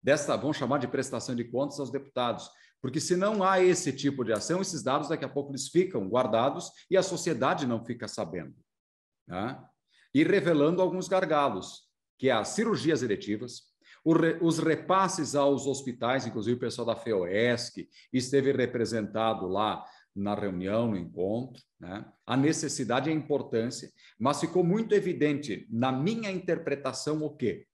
dessa, vamos chamar de prestação de contas aos deputados, porque se não há esse tipo de ação, esses dados daqui a pouco eles ficam guardados e a sociedade não fica sabendo. Né? E revelando alguns gargalos, que é as cirurgias eletivas, os repasses aos hospitais, inclusive o pessoal da FEOESC esteve representado lá, na reunião, no encontro, né? a necessidade e a importância, mas ficou muito evidente, na minha interpretação, o quê?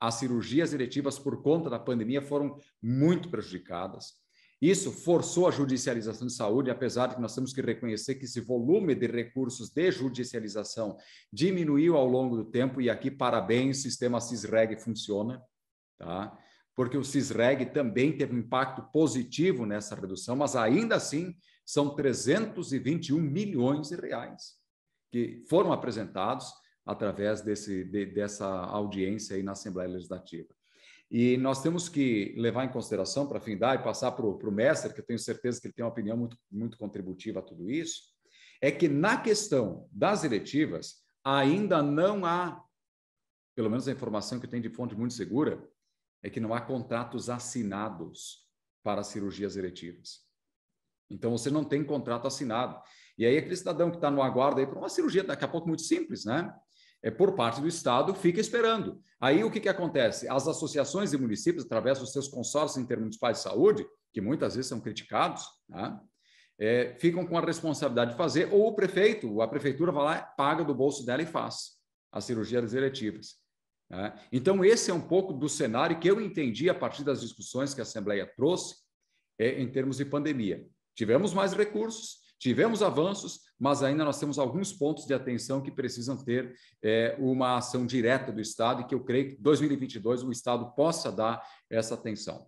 As cirurgias eletivas, por conta da pandemia, foram muito prejudicadas. Isso forçou a judicialização de saúde, apesar de que nós temos que reconhecer que esse volume de recursos de judicialização diminuiu ao longo do tempo, e aqui, parabéns, o sistema CISREG funciona, tá? porque o CISREG também teve um impacto positivo nessa redução, mas ainda assim são 321 milhões de reais que foram apresentados através desse, de, dessa audiência aí na Assembleia Legislativa. E nós temos que levar em consideração, para findar e passar para o mestre, que eu tenho certeza que ele tem uma opinião muito, muito contributiva a tudo isso, é que na questão das eletivas, ainda não há, pelo menos a informação que tem de fonte muito segura, é que não há contratos assinados para cirurgias eletivas. Então você não tem contrato assinado. E aí aquele cidadão que está no aguardo aí para uma cirurgia daqui a pouco muito simples, né? É por parte do Estado fica esperando. Aí o que, que acontece? As associações e municípios, através dos seus consórcios intermunicipais de saúde, que muitas vezes são criticados, né? É, ficam com a responsabilidade de fazer, ou o prefeito, a prefeitura vai lá, paga do bolso dela e faz as cirurgias eletivas. Né? Então, esse é um pouco do cenário que eu entendi a partir das discussões que a Assembleia trouxe é, em termos de pandemia. Tivemos mais recursos, tivemos avanços, mas ainda nós temos alguns pontos de atenção que precisam ter é, uma ação direta do Estado e que eu creio que 2022 o Estado possa dar essa atenção.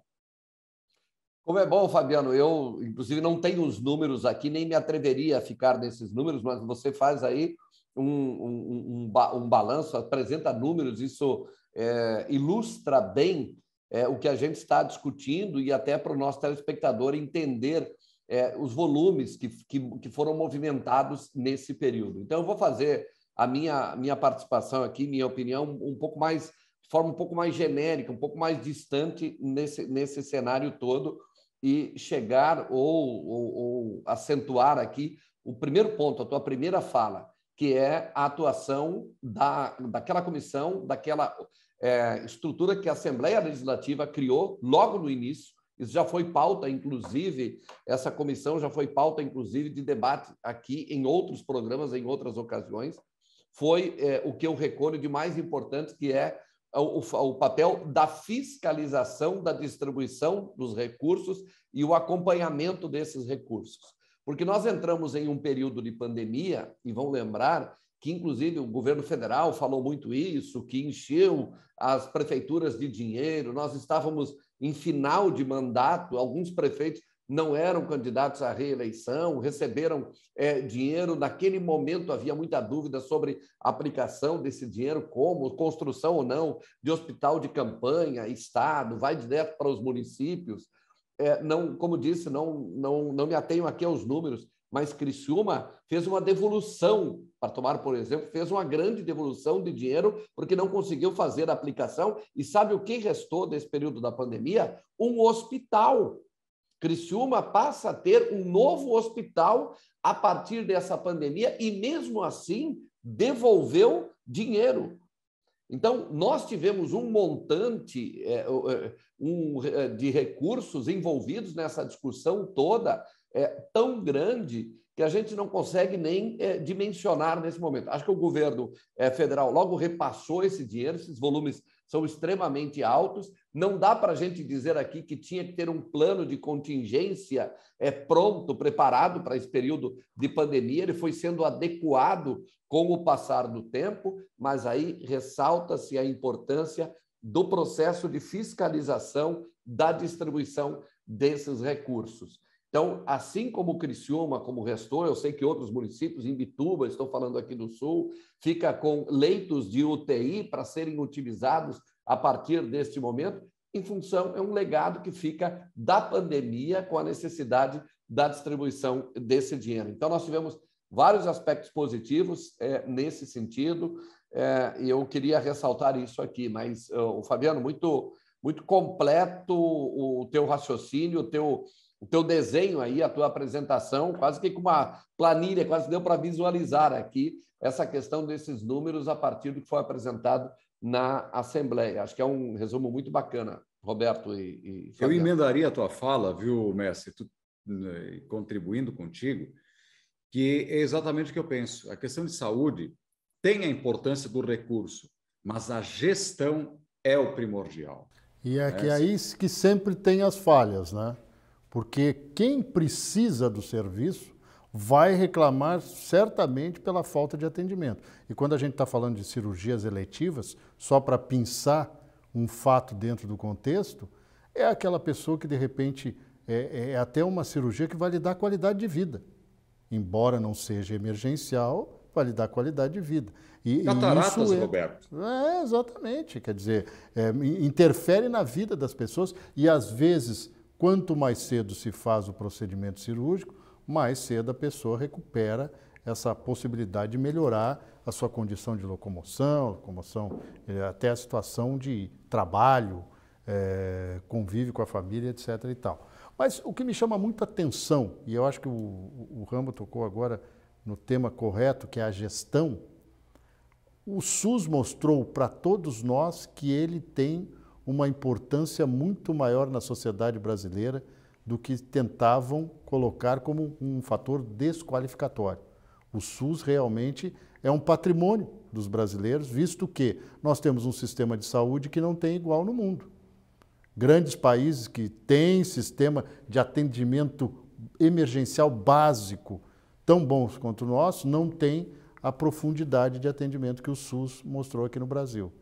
Como é bom, Fabiano, eu inclusive não tenho os números aqui, nem me atreveria a ficar nesses números, mas você faz aí um, um, um, um balanço, apresenta números, isso é, ilustra bem é, o que a gente está discutindo e até para o nosso telespectador entender é, os volumes que, que, que, foram movimentados nesse período. Então, eu vou fazer a minha, minha participação aqui, minha opinião, um pouco mais, de forma um pouco mais genérica, um pouco mais distante nesse, nesse cenário todo e chegar ou, ou, ou acentuar aqui o primeiro ponto, a tua primeira fala, que é a atuação da, daquela comissão, daquela é, estrutura que a Assembleia Legislativa criou logo no início, isso já foi pauta, inclusive, essa comissão já foi pauta, inclusive, de debate aqui em outros programas, em outras ocasiões. Foi é, o que eu recolho de mais importante, que é o, o, papel da fiscalização da distribuição dos recursos e o acompanhamento desses recursos. Porque nós entramos em um período de pandemia, e vão lembrar que, inclusive, o governo federal falou muito isso, que encheu as prefeituras de dinheiro, nós estávamos em final de mandato, alguns prefeitos não eram candidatos à reeleição, receberam é, dinheiro. Naquele momento havia muita dúvida sobre a aplicação desse dinheiro, como, construção ou não de hospital de campanha, Estado, vai direto para os municípios. É, não, como disse, não, não, não me atenho aqui aos números, mas Criciúma fez uma devolução, para tomar por exemplo, fez uma grande devolução de dinheiro porque não conseguiu fazer a aplicação. E sabe o que restou desse período da pandemia? Um hospital. Criciúma passa a ter um novo hospital a partir dessa pandemia e, mesmo assim, devolveu dinheiro. Então, nós tivemos um montante é, é um, é, de recursos envolvidos nessa discussão toda é, tão grande que a gente não consegue nem é, dimensionar nesse momento. Acho que o governo é, federal logo repassou esse dinheiro, esses volumes são extremamente altos. Não dá para a gente dizer aqui que tinha que ter um plano de contingência é, pronto, preparado para esse período de pandemia. Ele foi sendo adequado com o passar do tempo, mas aí ressalta-se a importância do processo de fiscalização da distribuição desses recursos. Então, assim como o Criciúma, como restou, Restor, eu sei que outros municípios, em Bituba, estou falando aqui do Sul, fica com leitos de UTI para serem utilizados a partir deste momento, em função, é um legado que fica da pandemia com a necessidade da distribuição desse dinheiro. Então, nós tivemos vários aspectos positivos é, nesse sentido, é, e eu queria ressaltar isso aqui, mas, oh, Fabiano, muito, muito completo o teu raciocínio, o teu o teu desenho aí, a tua apresentação, quase que com uma planilha, quase deu para visualizar aqui essa questão desses números a partir do que foi apresentado na Assembleia. Acho que é um resumo muito bacana, Roberto e, e Eu emendaria a tua fala, viu, Messi, tu, né, contribuindo contigo, que é exatamente o que eu penso. A questão de saúde tem a importância do recurso, mas a gestão é o primordial. E é que é aí é que sempre tem as falhas, né? porque quem precisa do serviço vai reclamar certamente pela falta de atendimento. E quando a gente está falando de cirurgias eletivas, só para pensar um fato dentro do contexto, é aquela pessoa que de repente é, é, é até uma cirurgia que vai lhe dar qualidade de vida. Embora não seja emergencial, vai lhe dar qualidade de vida. E, Cataratas, é, Roberto. É, exatamente. Quer dizer, é, interfere na vida das pessoas e às vezes Quanto mais cedo se faz o procedimento cirúrgico, mais cedo a pessoa recupera essa possibilidade de melhorar a sua condição de locomoção, locomoção eh, até a situação de trabalho, é, eh, convive com a família, etc. E tal. Mas o que me chama muita atenção, e eu acho que o, o Rambo tocou agora no tema correto, que é a gestão, o SUS mostrou para todos nós que ele tem uma importância muito maior na sociedade brasileira do que tentavam colocar como um fator desqualificatório. O SUS realmente é um patrimônio dos brasileiros, visto que nós temos um sistema de saúde que não tem igual no mundo. Grandes países que têm sistema de atendimento emergencial básico tão bons quanto o nosso não têm a profundidade de atendimento que o SUS mostrou aqui no Brasil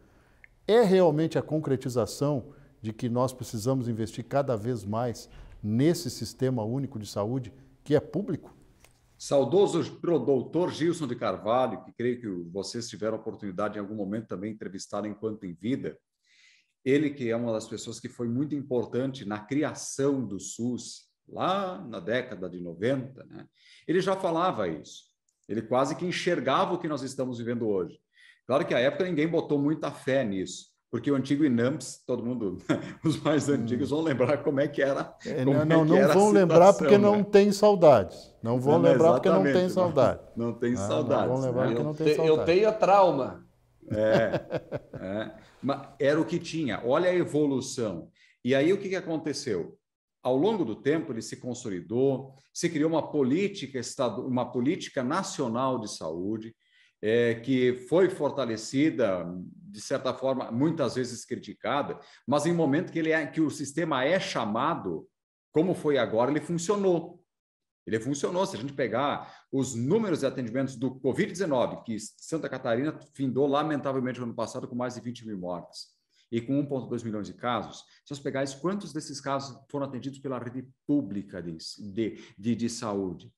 é realmente a concretização de que nós precisamos investir cada vez mais nesse sistema único de saúde que é público? Saudoso doutor Gilson de Carvalho, que creio que vocês tiveram a oportunidade em algum momento também entrevistar enquanto em vida. Ele que é uma das pessoas que foi muito importante na criação do SUS lá na década de 90, né? Ele já falava isso. Ele quase que enxergava o que nós estamos vivendo hoje. Claro que a época ninguém botou muita fé nisso, porque o antigo Inamps, todo mundo, os mais antigos vão lembrar como é que era. É, não, é não, não era vão lembrar porque né? não tem saudades. Não vão não, lembrar porque não tem saudade. Não tem ah, saudades. Não vão lembrar né? porque não tem eu, saudade. Eu tenho trauma. É, é. Mas era o que tinha. Olha a evolução. E aí o que, que aconteceu? Ao longo do tempo ele se consolidou, se criou uma política estado, uma política nacional de saúde é, que foi fortalecida, de certa forma, muitas vezes criticada, mas em momento que, ele é, que o sistema é chamado, como foi agora, ele funcionou. Ele funcionou. Se a gente pegar os números de atendimentos do Covid-19, que Santa Catarina findou, lamentavelmente, no ano passado, com mais de 20 mil mortes e com 1,2 milhões de casos, se você pegar isso, quantos desses casos foram atendidos pela rede pública de, de, de, de saúde?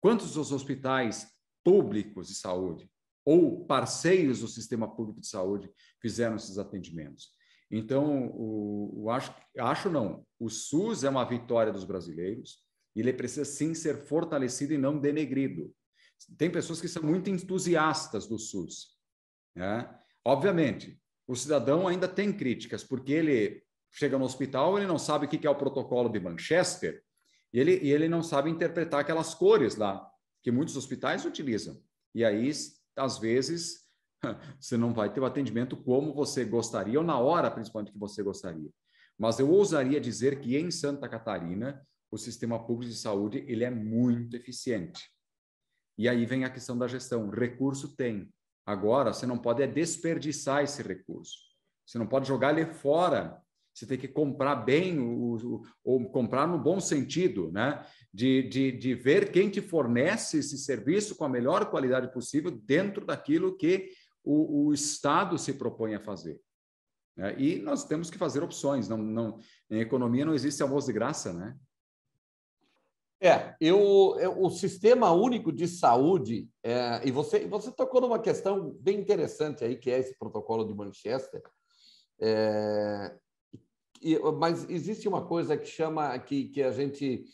Quantos dos hospitais públicos de saúde? ou parceiros do sistema público de saúde fizeram esses atendimentos. Então, o, o acho, acho não, o SUS é uma vitória dos brasileiros e ele precisa sim ser fortalecido e não denegrido. Tem pessoas que são muito entusiastas do SUS. Né? Obviamente, o cidadão ainda tem críticas, porque ele chega no hospital, ele não sabe o que é o protocolo de Manchester e ele, e ele não sabe interpretar aquelas cores lá que muitos hospitais utilizam. E aí às vezes você não vai ter o atendimento como você gostaria, ou na hora, principalmente, que você gostaria. Mas eu ousaria dizer que em Santa Catarina, o sistema público de saúde ele é muito eficiente. E aí vem a questão da gestão. Recurso tem. Agora, você não pode desperdiçar esse recurso. Você não pode jogar ele fora você tem que comprar bem, o, ou comprar no bom sentido, né? De, de, de ver quem te fornece esse serviço com a melhor qualidade possível dentro daquilo que o, o Estado se propõe a fazer. Né? e nós temos que fazer opções. Não, não, em economia não existe almoço de graça, né? É, eu, eu o sistema único de saúde, é, e você, você tocou numa questão bem interessante aí, que é esse protocolo de Manchester. É, mas existe uma coisa que chama que, que a gente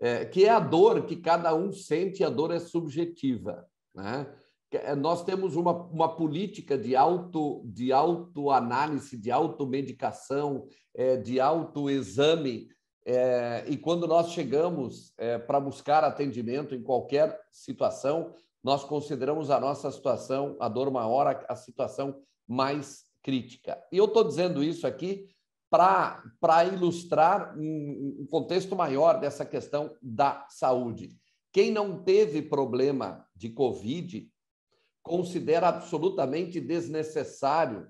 é, que é a dor que cada um sente a dor é subjetiva, né? É, nós temos uma, uma política de auto de autoanálise, de automedicação, é, de autoexame, é, e quando nós chegamos é, para buscar atendimento em qualquer situação, nós consideramos a nossa situação, a dor maior, a, a situação mais crítica. E eu estou dizendo isso aqui para ilustrar um, um contexto maior dessa questão da saúde. Quem não teve problema de Covid considera absolutamente desnecessário,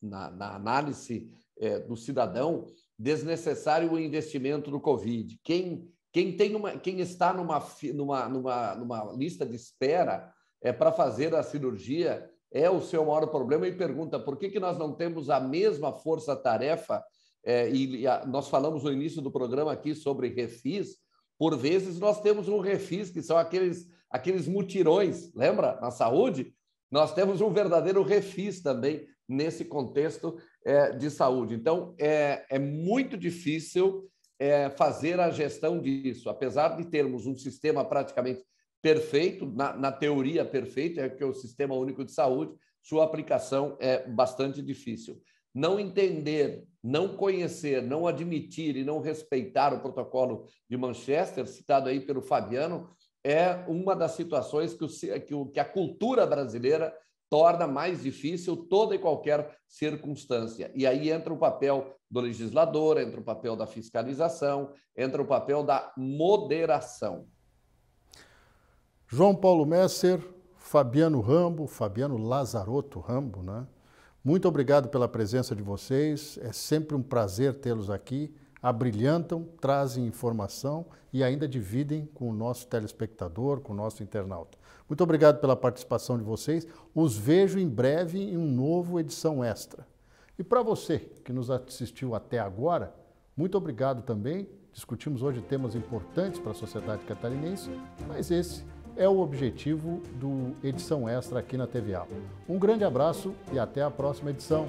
na, na análise é, do cidadão, desnecessário o investimento no Covid. Quem, quem, tem uma, quem está numa, numa, numa, numa lista de espera é para fazer a cirurgia é o seu maior problema e pergunta por que, que nós não temos a mesma força-tarefa. É, e a, nós falamos no início do programa aqui sobre refis. Por vezes nós temos um refis, que são aqueles, aqueles mutirões, lembra? Na saúde, nós temos um verdadeiro refis também nesse contexto é, de saúde. Então, é, é muito difícil é, fazer a gestão disso, apesar de termos um sistema praticamente perfeito, na, na teoria perfeito, é que é o Sistema Único de Saúde, sua aplicação é bastante difícil. Não entender, não conhecer, não admitir e não respeitar o protocolo de Manchester, citado aí pelo Fabiano, é uma das situações que, o, que a cultura brasileira torna mais difícil toda e qualquer circunstância. E aí entra o papel do legislador, entra o papel da fiscalização, entra o papel da moderação. João Paulo Messer, Fabiano Rambo, Fabiano Lazarotto Rambo, né? Muito obrigado pela presença de vocês. É sempre um prazer tê-los aqui. Abrilhantam, trazem informação e ainda dividem com o nosso telespectador, com o nosso internauta. Muito obrigado pela participação de vocês. Os vejo em breve em um novo edição extra. E para você que nos assistiu até agora, muito obrigado também. Discutimos hoje temas importantes para a sociedade catarinense, mas esse é o objetivo do Edição Extra aqui na TVA. Um grande abraço e até a próxima edição.